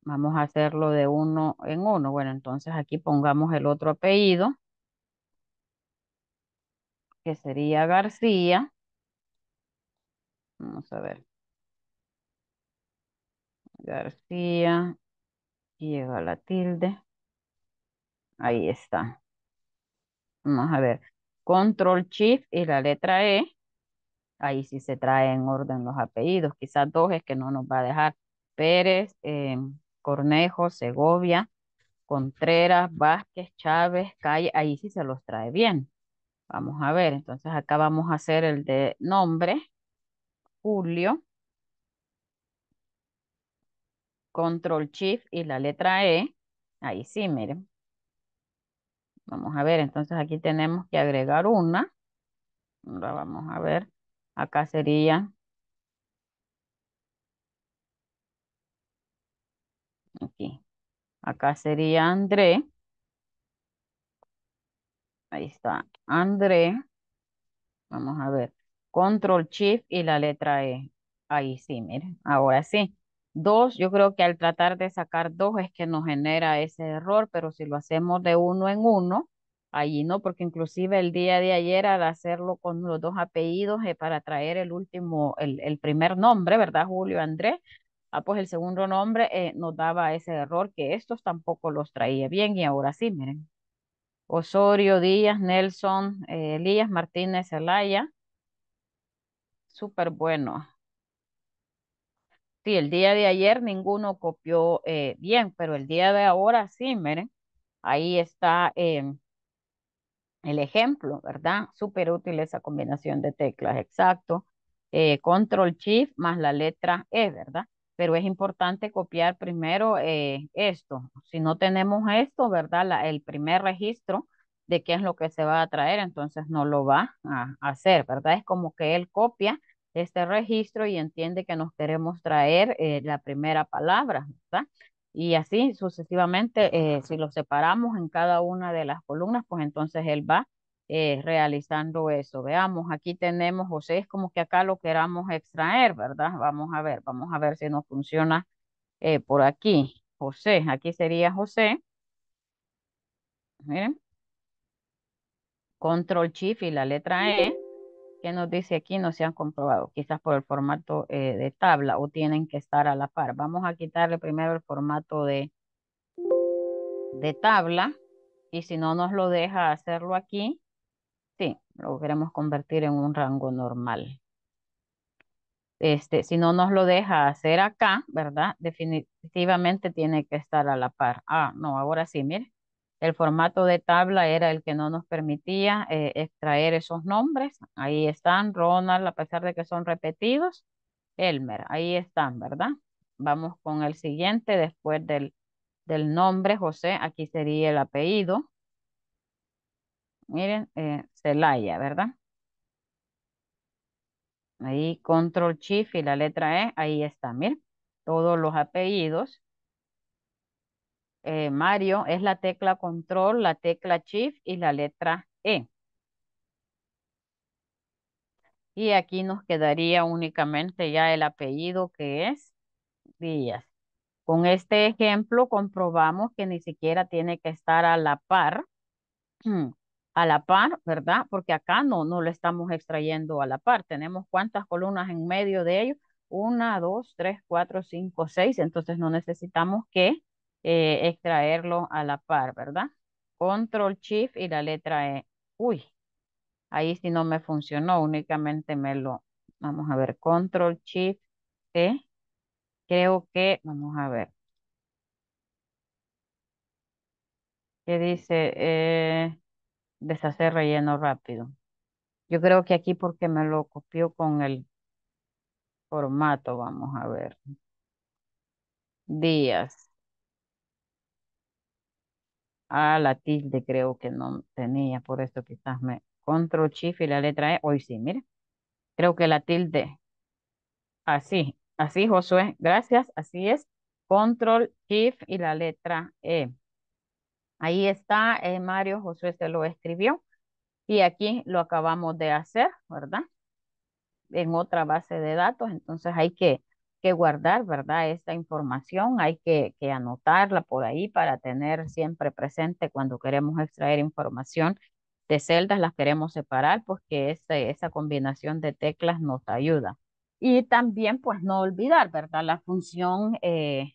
Vamos a hacerlo de uno en uno. Bueno, entonces aquí pongamos el otro apellido que sería García. Vamos a ver. García. Llega la tilde. Ahí está. Vamos a ver. Control Shift y la letra E. Ahí sí se trae en orden los apellidos. Quizás dos es que no nos va a dejar. Pérez, eh, Cornejo, Segovia, Contreras, Vázquez, Chávez, Calle. Ahí sí se los trae bien. Vamos a ver, entonces acá vamos a hacer el de nombre, Julio, control shift y la letra E. Ahí sí, miren. Vamos a ver, entonces aquí tenemos que agregar una. Ahora vamos a ver, acá sería... Aquí. Acá sería André. Ahí está. André. Vamos a ver. Control Shift y la letra E. Ahí sí, miren. Ahora sí. Dos, yo creo que al tratar de sacar dos es que nos genera ese error, pero si lo hacemos de uno en uno, ahí no, porque inclusive el día de ayer al hacerlo con los dos apellidos eh, para traer el último, el, primer nombre, ¿verdad? Julio Andrés, ah, pues el segundo nombre eh, nos daba ese error que estos tampoco los traía bien y ahora sí, miren, Osorio, Díaz, Nelson, eh, Elías Martínez, Elaya, Súper bueno. Sí, el día de ayer ninguno copió eh, bien, pero el día de ahora sí, miren. Ahí está em, el ejemplo, ¿verdad? Súper útil esa combinación de teclas, exacto. Eh, control Shift más la letra E, ¿verdad? pero es importante copiar primero eh, esto. Si no tenemos esto, ¿verdad? el primer registro de qué es lo que se va a traer, entonces no lo va a, hacer, ¿verdad? Es como que él copia este registro y entiende que nos queremos traer eh, la primera palabra, ¿verdad? Y así sucesivamente, eh, si lo separamos en cada una de las columnas, pues entonces él va eh, realizando eso. Veamos, aquí tenemos, José, es como que acá lo queramos extraer, ¿verdad? Vamos a ver, vamos a ver si nos funciona eh, por aquí. José, aquí sería José. Control Shift y la letra E, que nos dice aquí no se han comprobado, quizás por el formato eh, de tabla o tienen que estar a la par. Vamos a quitarle primero el formato de, de tabla y si no nos lo deja hacerlo aquí, lo queremos convertir en un rango normal. Este, si no nos lo deja hacer acá, ¿verdad? Definitivamente tiene que estar a la par. Ah, no, ahora sí, mire. El formato de tabla era el que no nos permitía eh, extraer esos nombres. Ahí están, Ronald, a pesar de que son repetidos. Elmer, ahí están, ¿verdad? Vamos con el siguiente, después del, del nombre, José, aquí sería el apellido. Miren, eh, Celaya, ¿verdad? Ahí control shift y la letra E, ahí está, miren. Todos los apellidos. Eh, Mario es la tecla control, la tecla shift y la letra E. Y aquí nos quedaría únicamente ya el apellido que es Díaz. Con este ejemplo comprobamos que ni siquiera tiene que estar a la par a la par, ¿verdad? Porque acá no, no lo estamos extrayendo a la par. Tenemos cuántas columnas en medio de ello. Una, dos, tres, cuatro, cinco, seis. Entonces no necesitamos que eh, extraerlo a la par, ¿verdad? Control Shift y la letra E. Uy, ahí sí no me funcionó, únicamente me lo, vamos a ver, Control Shift E. Creo que, vamos a ver. ¿Qué dice? Eh, deshacer relleno rápido. Yo creo que aquí porque me lo copió con el formato, vamos a ver. Días. Ah, la tilde creo que no tenía, por eso quizás me control shift y la letra E. Hoy sí, mire. Creo que la tilde. Así, así Josué, gracias, así es. Control shift y la letra E. Ahí está, eh, Mario José se lo escribió y aquí lo acabamos de hacer, ¿verdad? En otra base de datos, entonces hay que, que guardar, ¿verdad? Esta información, hay que, anotarla por ahí para tener siempre presente cuando queremos extraer información de celdas, las queremos separar porque pues esa combinación de teclas nos ayuda. Y también, pues, no olvidar, ¿verdad? La función, eh,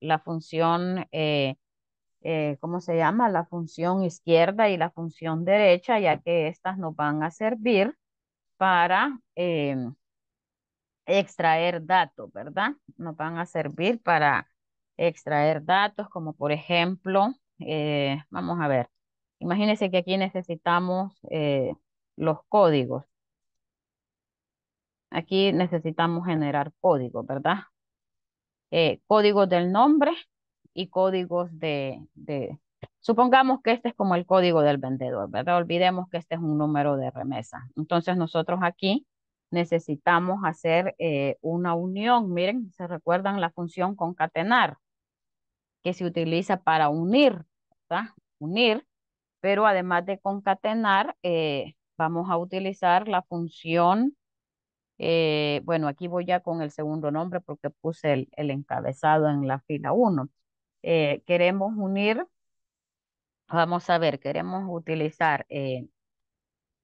la función... Eh, eh, ¿cómo se llama? La función izquierda y la función derecha, ya que estas nos van a servir para em, extraer datos, ¿verdad? Nos van a servir para extraer datos, como por ejemplo, eh, vamos a ver, imagínense que aquí necesitamos eh, los códigos. Aquí necesitamos generar código, ¿verdad? Código del nombre, y códigos de, supongamos que este es como el código del vendedor, ¿verdad? Olvidemos que este es un número de remesa. Entonces nosotros aquí necesitamos hacer eh, una unión. Miren, ¿se recuerdan la función concatenar? Que se utiliza para unir, ¿verdad? Unir, pero además de concatenar, eh, vamos a utilizar la función, eh, bueno, aquí voy ya con el segundo nombre porque puse el, el encabezado en la fila 1. Eh, queremos unir, vamos a ver, queremos utilizar eh,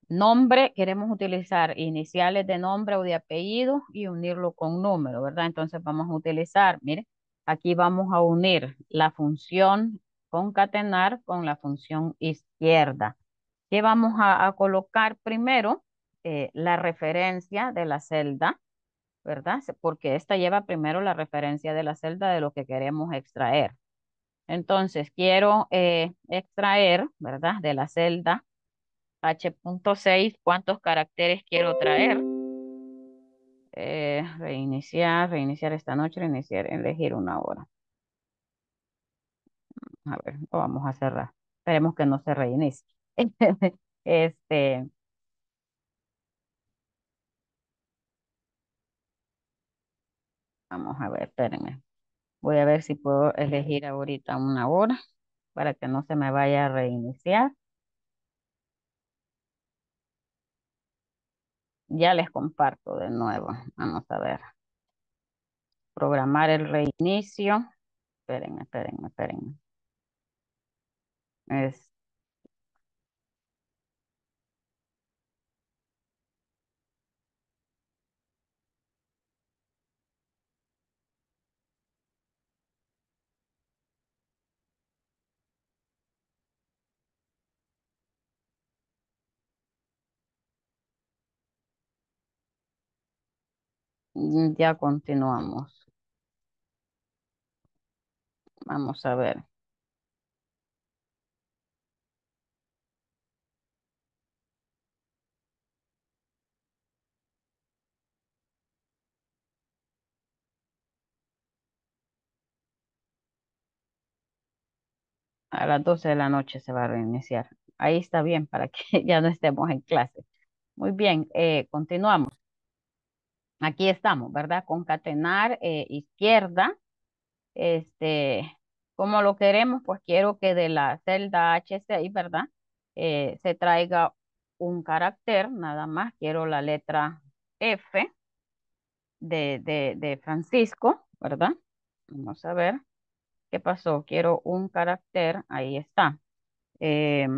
nombre, queremos utilizar iniciales de nombre o de apellido y unirlo con número, ¿verdad? Entonces vamos a utilizar, mire, aquí vamos a unir la función concatenar con la función izquierda. Que vamos a, colocar primero eh, la referencia de la celda, ¿verdad? Porque esta lleva primero la referencia de la celda de lo que queremos extraer. Entonces, quiero eh, extraer, ¿verdad? De la celda H.6, ¿cuántos caracteres quiero traer? Eh, reiniciar, reiniciar esta noche, reiniciar, elegir una hora. A ver, lo vamos a cerrar. Esperemos que no se reinicie. este... Vamos a ver, espérenme. Voy a ver si puedo elegir ahorita una hora para que no se me vaya a reiniciar. Ya les comparto de nuevo. Vamos a ver. Programar el reinicio. Esperen, esperen, esperen. Es Mm, ya continuamos. Vamos a ver. A las doce de la noche se va a reiniciar. Ahí está bien para que ya no estemos en clase. Muy bien, eh, continuamos. Aquí estamos, ¿verdad? Concatenar eh, izquierda. Este, como lo queremos, pues quiero que de la celda H6, ¿verdad? Eh, se traiga un carácter, nada más. Quiero la letra F de, de, Francisco, ¿verdad? Vamos a ver qué pasó. Quiero un carácter, ahí está. Eh,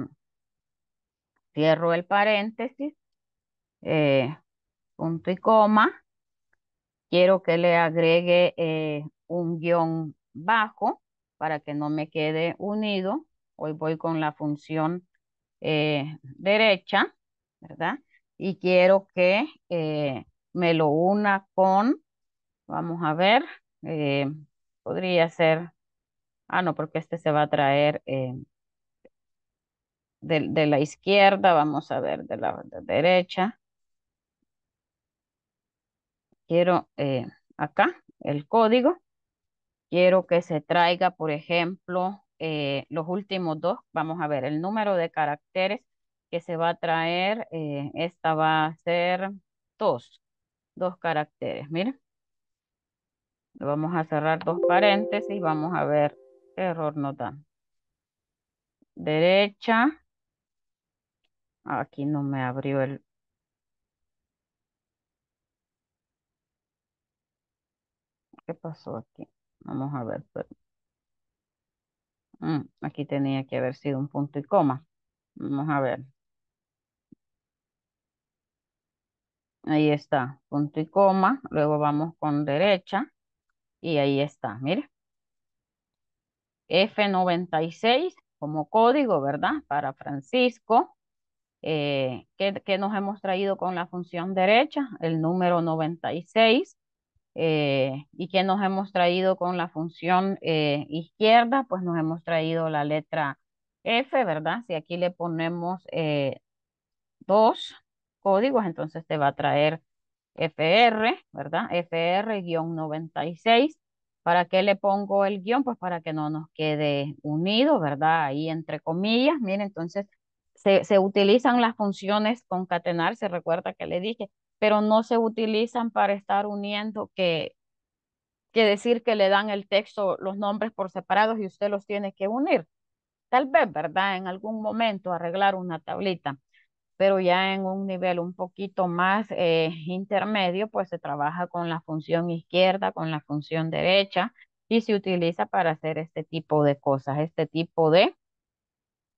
cierro el paréntesis, punto y coma, quiero que le agregue eh, un guión bajo para que no me quede unido. Hoy voy con la función eh, derecha, ¿verdad? Y quiero que eh, me lo una con, vamos a ver, podría ser, ah, no, porque este se va a traer de, la izquierda, vamos a ver, de la derecha quiero eh, acá el código, quiero que se traiga, por ejemplo, eh, los últimos dos, vamos a ver, el número de caracteres que se va a traer, eh, esta va a ser dos, dos caracteres, miren. Vamos a cerrar dos paréntesis, vamos a ver error nos da Derecha, aquí no me abrió el, ¿Qué pasó aquí? Vamos a ver. Mm, aquí tenía que haber sido un punto y coma. Vamos a ver. Ahí está, punto y coma. Luego vamos con derecha. Y ahí está, mire. F96 como código, ¿verdad? Para Francisco. Eh, que ¿qué, nos hemos traído con la función derecha? El número 96 eh, y que nos hemos traído con la función eh, izquierda, pues nos hemos traído la letra F, ¿verdad? Si aquí le ponemos eh, dos códigos, entonces te va a traer FR, ¿verdad? FR-96. ¿Para qué le pongo el guión? Pues para que no nos quede unido, ¿verdad? Ahí entre comillas. Miren, entonces se, se utilizan las funciones concatenar. Se recuerda que le dije, pero no se utilizan para estar uniendo que, que decir que le dan el texto los nombres por separados y usted los tiene que unir. Tal vez, ¿verdad? En algún momento arreglar una tablita, pero ya en un nivel un poquito más eh, intermedio, pues se trabaja con la función izquierda, con la función derecha y se utiliza para hacer este tipo de cosas, este tipo de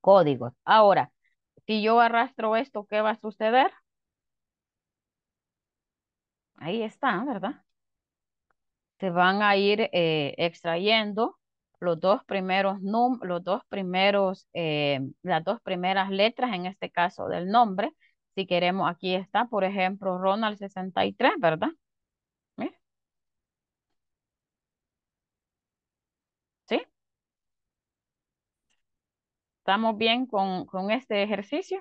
códigos. Ahora, si yo arrastro esto, ¿qué va a suceder? ahí está, ¿verdad? Se van a ir eh, extrayendo los dos primeros num los dos primeros, eh, las dos primeras letras, en este caso del nombre. Si queremos, aquí está, por ejemplo, Ronald 63, ¿verdad? ¿Sí? ¿Estamos bien con, con este ejercicio?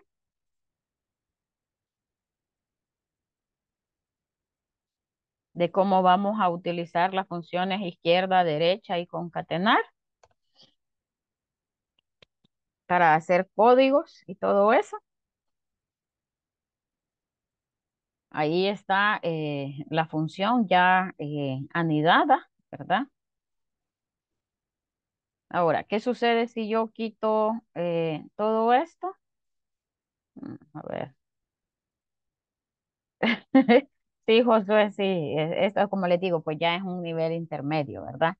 de cómo vamos a utilizar las funciones izquierda, derecha y concatenar para hacer códigos y todo eso. Ahí está eh, la función ya eh, anidada, ¿verdad? Ahora, ¿qué sucede si yo quito eh, todo esto? Mm, a ver. Sí, Josué, sí, e-, esto es- como les digo, pues ya es un nivel intermedio, ¿verdad?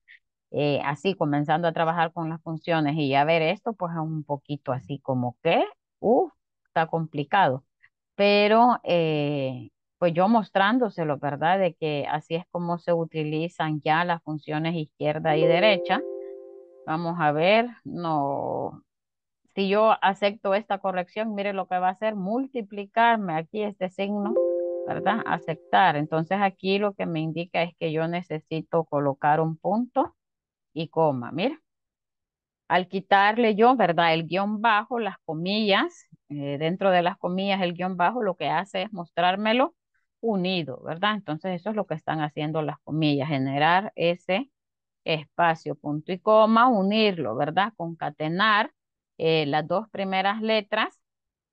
Eh, así, comenzando a trabajar con las funciones y ya ver esto, pues es un poquito así como que, uff, ¡uh! está complicado. Pero, eh, pues yo mostrándoselo, ¿verdad? De que así es como se utilizan ya las funciones izquierda y derecha. Vamos a ver, no, si yo acepto esta corrección, mire lo que va a hacer, multiplicarme aquí este signo ¿verdad? Aceptar. Entonces aquí lo que me indica es que yo necesito colocar un punto y coma. Mira, al quitarle yo, ¿verdad? El guión bajo, las comillas, eh, dentro de las comillas el guión bajo lo que hace es mostrármelo unido, ¿verdad? Entonces eso es lo que están haciendo las comillas, generar ese espacio, punto y coma, unirlo, ¿verdad? Concatenar eh, las dos primeras letras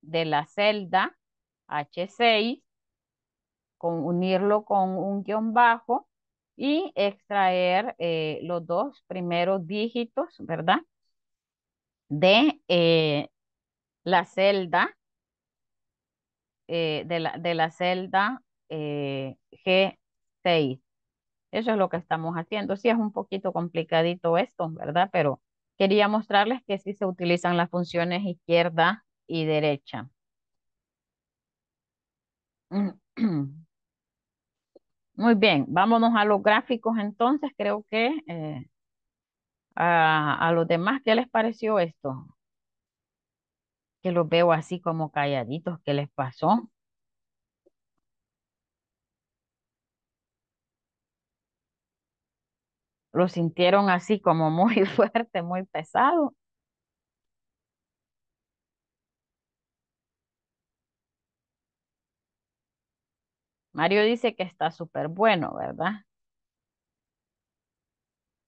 de la celda H6 unirlo con un guión bajo y extraer eh, los dos primeros dígitos, ¿verdad? De eh, la celda, eh, de, la, de, la, celda G6. Eso es lo que estamos haciendo. Sí es un poquito complicadito esto, ¿verdad? Pero quería mostrarles que sí se utilizan las funciones izquierda y derecha. Muy bien, vámonos a los gráficos entonces. Creo que eh, a, a, los demás, ¿qué les pareció esto? Que los veo así como calladitos, ¿qué les pasó? Lo sintieron así como muy fuerte, muy pesado. Mario dice que está súper bueno, ¿verdad?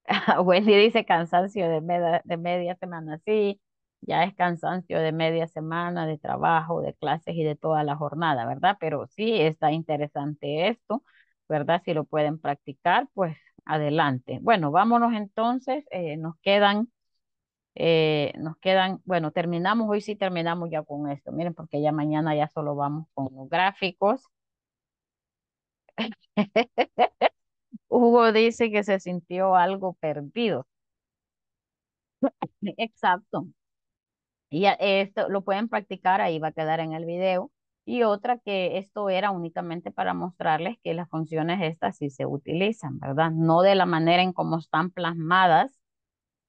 Wendy dice cansancio de media, de media semana. Sí, ya es cansancio de media semana de trabajo, de clases y de toda la jornada, ¿verdad? Pero sí está interesante esto, ¿verdad? Si lo pueden practicar, pues adelante. Bueno, vámonos entonces. Eh, nos quedan, eh, nos quedan, bueno, terminamos, hoy sí terminamos ya con esto. Miren, porque ya mañana ya solo vamos con los gráficos. Hugo dice que se sintió algo perdido. Exacto. Y esto lo pueden practicar, ahí va a quedar en el video. Y otra que esto era únicamente para mostrarles que las funciones estas sí se utilizan, ¿verdad? No de la manera en cómo están plasmadas,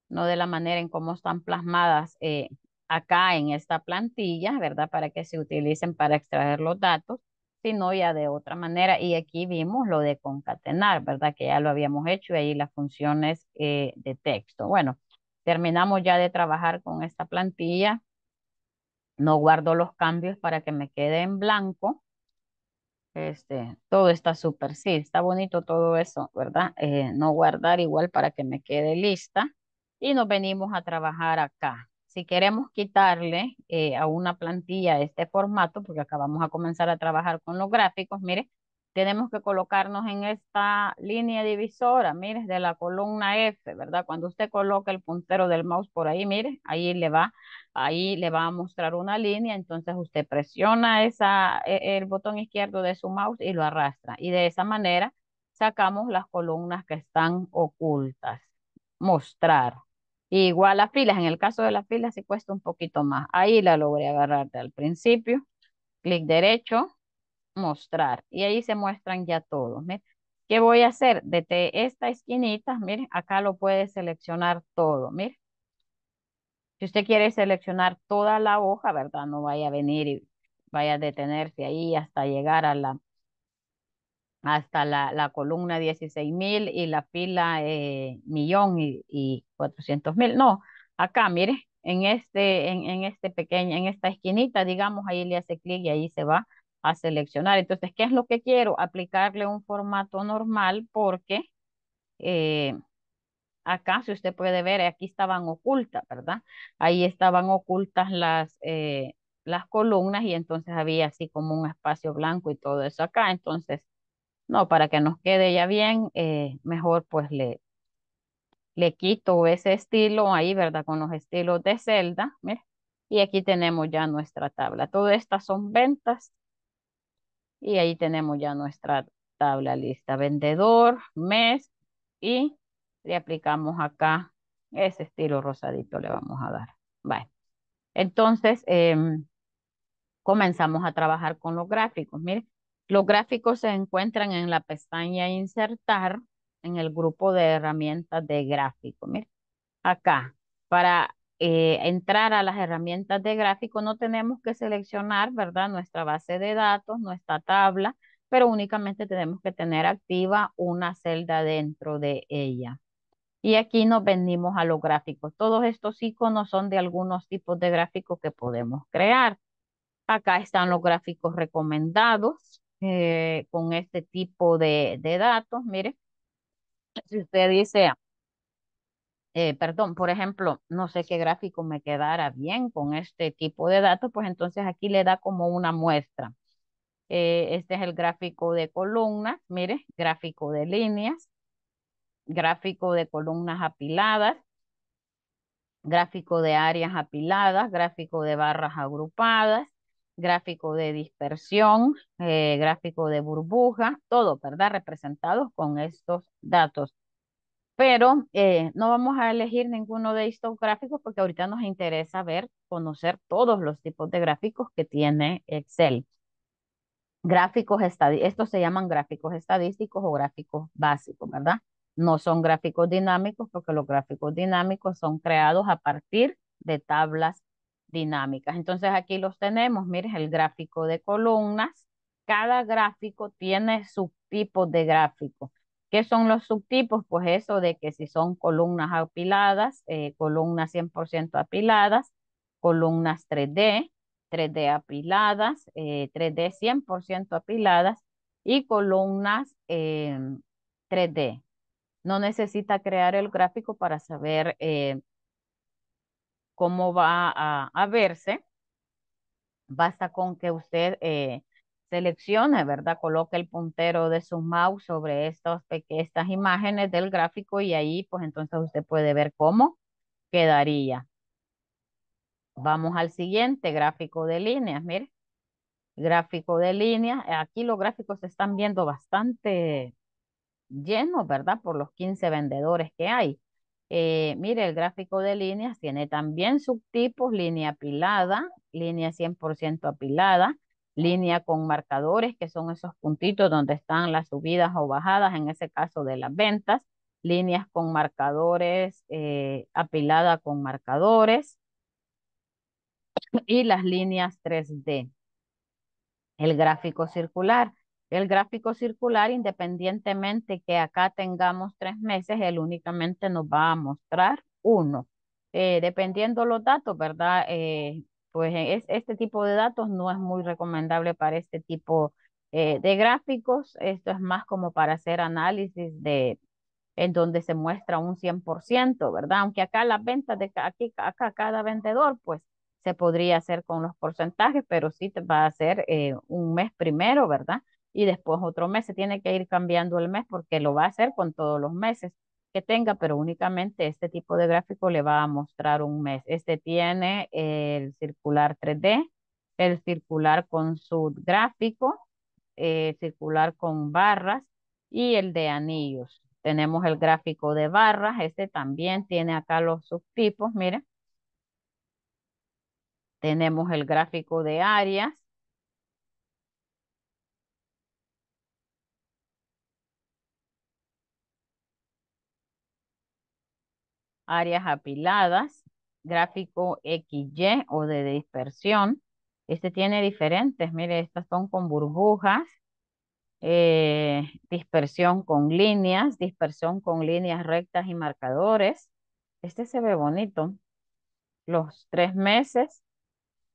no de la manera en cómo están plasmadas eh, acá en esta plantilla, ¿verdad? Para que se utilicen para extraer los datos, sino ya de otra manera. Y aquí vimos lo de concatenar, ¿verdad? Que ya lo habíamos hecho y ahí las funciones eh, de texto. Bueno, terminamos ya de trabajar con esta plantilla. No guardo los cambios para que me quede en blanco. Este, todo está súper, sí, está bonito todo eso, ¿verdad? Eh, no guardar igual para que me quede lista. Y nos venimos a trabajar acá si queremos quitarle eh, a una plantilla este formato, porque acabamos vamos a comenzar a trabajar con los gráficos, mire, tenemos que colocarnos en esta línea divisora, mire, de la columna F, ¿verdad? Cuando usted coloca el puntero del mouse por ahí, mire, ahí le va, ahí le va a mostrar una línea, entonces usted presiona esa, e, el botón izquierdo de su mouse y lo arrastra. Y de esa manera sacamos las columnas que están ocultas. Mostrar, Igual las filas, en el caso de las filas sí cuesta un poquito más. Ahí la logré agarrar al principio. Clic derecho, mostrar. Y ahí se muestran ya todos. ¿Qué voy a hacer? Desde esta esquinita, miren, acá lo puede seleccionar todo, miren. Si usted quiere seleccionar toda la hoja, ¿verdad? No vaya a venir y vaya a detenerse ahí hasta llegar a la, hasta la, la columna 16 mil y la fila eh, millón y, y mil. No, acá, mire, en este, en, en este pequeño, en esta esquinita, digamos, ahí le hace clic y ahí se va a seleccionar. Entonces, ¿qué es lo que quiero? Aplicarle un formato normal porque eh, acá, si usted puede ver, aquí estaban ocultas, ¿verdad? Ahí estaban ocultas las, eh, las columnas y entonces había así como un espacio blanco y todo eso acá. Entonces, no, para que nos quede ya bien, eh, mejor pues le, le quito ese estilo ahí, ¿verdad? Con los estilos de celda, Y aquí tenemos ya nuestra tabla. Todas estas son ventas. Y ahí tenemos ya nuestra tabla lista. Vendedor, mes y le aplicamos acá ese estilo rosadito le vamos a dar. Vale. Entonces, em, comenzamos a trabajar con los gráficos. Mire, los gráficos se encuentran en la pestaña Insertar en el grupo de herramientas de gráfico. acá, para eh, entrar a las herramientas de gráfico no tenemos que seleccionar, ¿verdad? Nuestra base de datos, nuestra tabla, pero únicamente tenemos que tener activa una celda dentro de ella. Y aquí nos venimos a los gráficos. Todos estos iconos son de algunos tipos de gráficos que podemos crear. Acá están los gráficos recomendados. Eh, con este tipo de, datos. Mire, si usted dice, eh, perdón, por ejemplo, no sé qué gráfico me quedara bien con este tipo de datos, pues entonces aquí le da como una muestra. Eh, este es el gráfico de columnas, mire, gráfico de líneas, gráfico de columnas apiladas, gráfico de áreas apiladas, gráfico de barras agrupadas, gráfico de dispersión, eh, gráfico de burbuja, todo, ¿verdad? Representados con estos datos. Pero eh, no vamos a elegir ninguno de estos gráficos porque ahorita nos interesa ver, conocer todos los tipos de gráficos que tiene Excel. Gráficos estadísticos, estos se llaman gráficos estadísticos o gráficos básicos, ¿verdad? No son gráficos dinámicos porque los gráficos dinámicos son creados a partir de tablas dinámicas. Entonces aquí los tenemos, miren, el gráfico de columnas. Cada gráfico tiene subtipos de gráfico. ¿Qué son los subtipos? Pues eso de que si son columnas apiladas, eh, columnas 100% apiladas, columnas 3D, 3D apiladas, 3D eh, 100% apiladas y columnas 3D. Eh, no necesita crear el gráfico para saber cómo va a, verse, basta con que usted eh, seleccione, ¿verdad? Coloque el puntero de su mouse sobre estos, estas imágenes del gráfico y ahí pues entonces usted puede ver cómo quedaría. Vamos al siguiente gráfico de líneas, mire. Gráfico de líneas. Aquí los gráficos se están viendo bastante llenos, ¿verdad? Por los 15 vendedores que hay. Eh, mire, el gráfico de líneas tiene también subtipos, línea apilada, línea 100% apilada, línea con marcadores, que son esos puntitos donde están las subidas o bajadas, en ese caso de las ventas, líneas con marcadores, eh, apilada con marcadores, y las líneas 3D. El gráfico circular el gráfico circular, independientemente que acá tengamos tres meses, él únicamente nos va a mostrar uno. Eh, dependiendo los datos, ¿verdad? Eh, pues es, este tipo de datos no es muy recomendable para este tipo eh, de gráficos. Esto es más como para hacer análisis de en donde se muestra un 100%, ¿verdad? Aunque acá las ventas de acá cada vendedor, pues se podría hacer con los porcentajes, pero sí va a ser un mes primero, ¿verdad? y después otro mes. Se tiene que ir cambiando el mes porque lo va a hacer con todos los meses que tenga, pero únicamente este tipo de gráfico le va a mostrar un mes. Este tiene el circular 3D, el circular con subgráfico, el eh, circular con barras y el de anillos. Tenemos el gráfico de barras, este también tiene acá los subtipos, miren. Tenemos el gráfico de áreas, áreas apiladas, gráfico XY o de dispersión. Este tiene diferentes, mire, estas son con burbujas, eh, dispersión con líneas, dispersión con líneas rectas y marcadores. Este se ve bonito. Los tres meses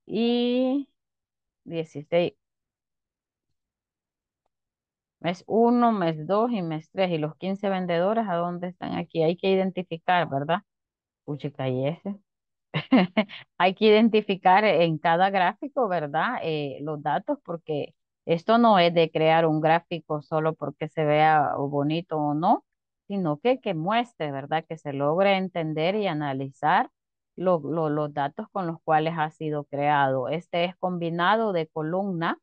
y 16 mes uno, mes dos y mes tres, Y los 15 vendedores, ¿a dónde están aquí? Hay que identificar, ¿verdad? ese. Hay que identificar en cada gráfico, ¿verdad? Eh, los datos, porque esto no es de crear un gráfico solo porque se vea bonito o no, sino que, que muestre, ¿verdad? Que se logre entender y analizar los datos con los cuales ha sido creado. Este es combinado de columna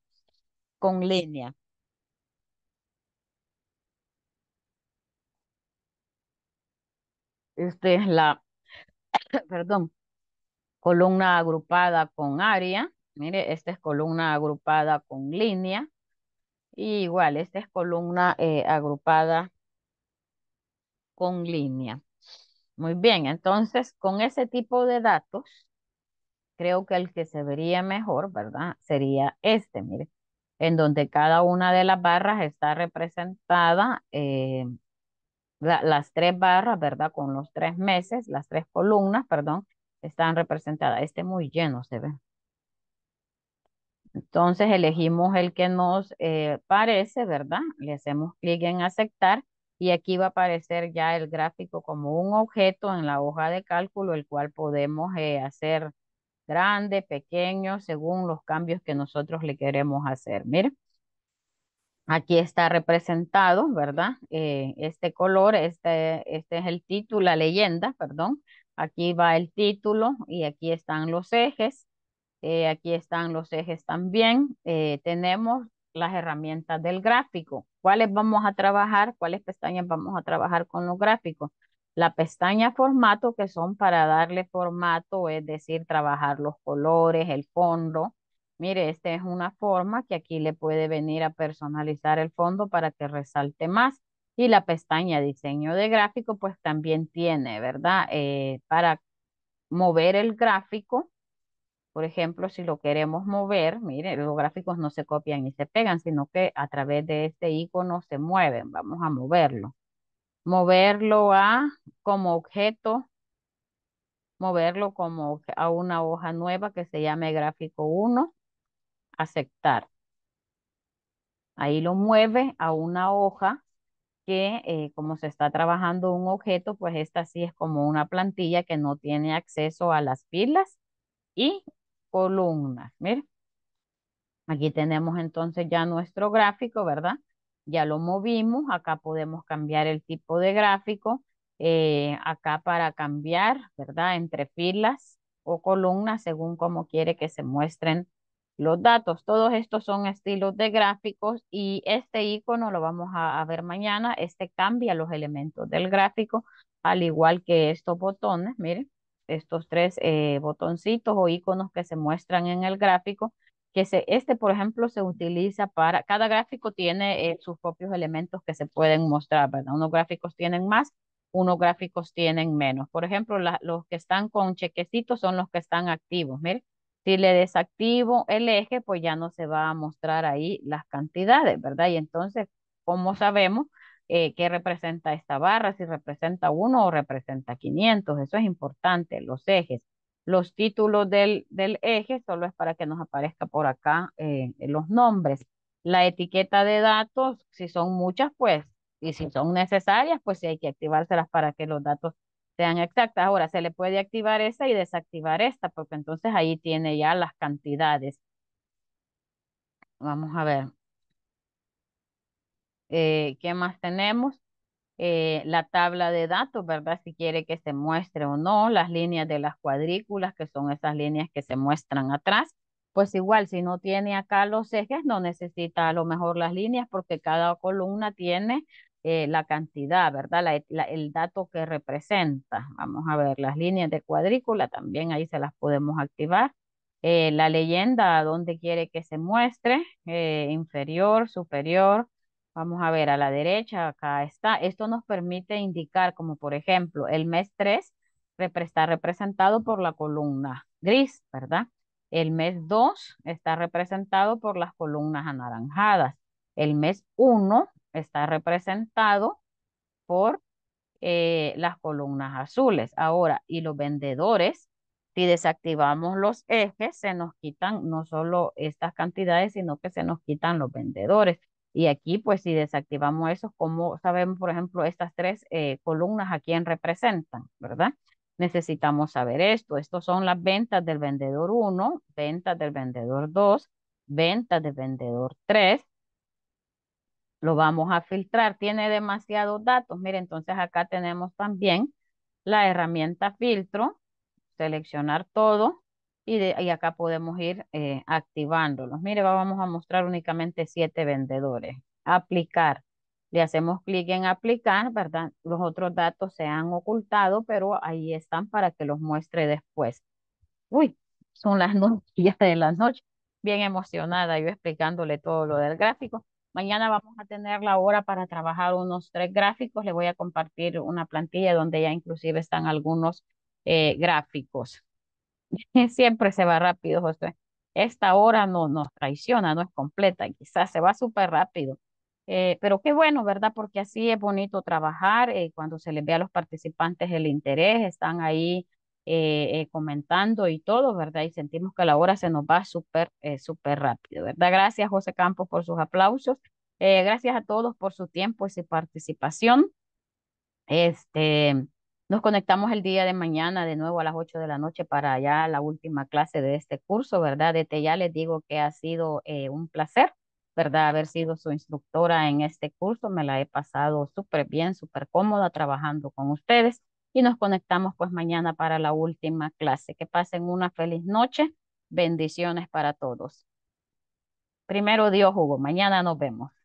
con línea. Este es la, perdón, columna agrupada con área. Mire, esta es columna agrupada con línea. Y igual, esta es columna eh, agrupada con línea. Muy bien, entonces con ese tipo de datos, creo que el que se vería mejor, ¿verdad? Sería este, mire, en donde cada una de las barras está representada eh, las tres barras, ¿verdad? Con los tres meses, las tres columnas, perdón, están representadas. Este muy lleno se ve. Entonces elegimos el que nos eh, parece, ¿verdad? Le hacemos clic en aceptar y aquí va a aparecer ya el gráfico como un objeto en la hoja de cálculo, el cual podemos eh, hacer grande, pequeño, según los cambios que nosotros le queremos hacer. Miren. Aquí está representado, ¿verdad? Eh, este color, este, este es el título, la leyenda, perdón. Aquí va el título y aquí están los ejes. Eh, aquí están los ejes también. Eh, tenemos las herramientas del gráfico. ¿Cuáles vamos a trabajar? ¿Cuáles pestañas vamos a trabajar con los gráficos? La pestaña formato, que son para darle formato, es decir, trabajar los colores, el fondo, Mire, esta es una forma que aquí le puede venir a personalizar el fondo para que resalte más. Y la pestaña diseño de gráfico pues también tiene, ¿verdad? Eh, para mover el gráfico, por ejemplo, si lo queremos mover, mire, los gráficos no se copian y se pegan, sino que a través de este icono se mueven. Vamos a moverlo. Moverlo a como objeto, moverlo como a una hoja nueva que se llame gráfico 1 aceptar. Ahí lo mueve a una hoja que eh, como se está trabajando un objeto, pues esta sí es como una plantilla que no tiene acceso a las filas y columnas. Mira, aquí tenemos entonces ya nuestro gráfico, ¿verdad? Ya lo movimos, acá podemos cambiar el tipo de gráfico, eh, acá para cambiar, ¿verdad? Entre filas o columnas según como quiere que se muestren los datos. Todos estos son estilos de gráficos y este icono lo vamos a, ver mañana. Este cambia los elementos del gráfico, al igual que estos botones, miren, estos tres eh, botoncitos o iconos que se muestran en el gráfico. Que se, este, por ejemplo, se utiliza para, cada gráfico tiene eh, sus propios elementos que se pueden mostrar, ¿verdad? Unos gráficos tienen más, unos gráficos tienen menos. Por ejemplo, los que están con chequecitos son los que están activos, miren si le desactivo el eje, pues ya no se va a mostrar ahí las cantidades, ¿verdad? Y entonces, ¿cómo sabemos eh, qué representa esta barra? Si representa uno o representa 500, eso es importante, los ejes. Los títulos del, del eje solo es para que nos aparezca por acá eh, los nombres. La etiqueta de datos, si son muchas, pues, y si son necesarias, pues sí hay que activárselas para que los datos sean exactas. Ahora, se le puede activar esta y desactivar esta, porque entonces ahí tiene ya las cantidades. Vamos a ver. Eh, ¿Qué más tenemos? Eh, la tabla de datos, ¿verdad? Si quiere que se muestre o no, las líneas de las cuadrículas, que son esas líneas que se muestran atrás. Pues igual, si no tiene acá los ejes, no necesita a lo mejor las líneas, porque cada columna tiene eh, la cantidad, ¿verdad? el dato que representa. Vamos a ver, las líneas de cuadrícula también ahí se las podemos activar. Eh, la leyenda, dónde quiere que se muestre, eh, inferior, superior. Vamos a ver, a la derecha, acá está. Esto nos permite indicar, como por ejemplo, el mes 3 está representado por la columna gris, ¿verdad? El mes 2 está representado por las columnas anaranjadas. El mes 1 está representado por eh, las columnas azules. Ahora, y los vendedores, si desactivamos los ejes, se nos quitan no solo estas cantidades, sino que se nos quitan los vendedores. Y aquí, pues, si desactivamos eso, como sabemos, por ejemplo, estas tres eh, columnas a quién representan, verdad? Necesitamos saber esto. Estos son las ventas del vendedor 1, ventas del vendedor 2, ventas del vendedor 3, lo vamos a filtrar. Tiene demasiados datos. Mire, entonces acá tenemos también la herramienta filtro, seleccionar todo y, acá podemos ir eh, activándolos. Mire, vamos a mostrar únicamente siete vendedores. Aplicar. Le hacemos clic en aplicar, ¿verdad? Los otros datos se han ocultado, pero ahí están para que los muestre después. Uy, son las noches de la noche. Bien emocionada yo explicándole todo lo del gráfico. Mañana vamos a tener la hora para trabajar unos tres gráficos. Le voy a compartir una plantilla donde ya inclusive están algunos eh, gráficos. Siempre se va rápido, José. Esta hora no, nos traiciona, no es completa. Quizás se va súper rápido. Eh, pero qué bueno, ¿verdad? Porque así es bonito trabajar. Eh, cuando se les ve a los participantes el interés, están ahí eh, eh, comentando y todo, ¿verdad? Y sentimos que la hora se nos va súper, eh, súper rápido, ¿verdad? Gracias, José Campos, por sus aplausos. gracias a todos por su tiempo y su participación. Este, nos conectamos el día de mañana de nuevo a las 8 de la noche para ya la última clase de este curso, ¿verdad? Desde ya les digo que ha sido un placer. ¿verdad? Haber sido su instructora en este curso, me la he pasado súper bien, súper cómoda trabajando con ustedes y nos conectamos pues mañana para la última clase. Que pasen una feliz noche. Bendiciones para todos. Primero Dios, Hugo. Mañana nos vemos.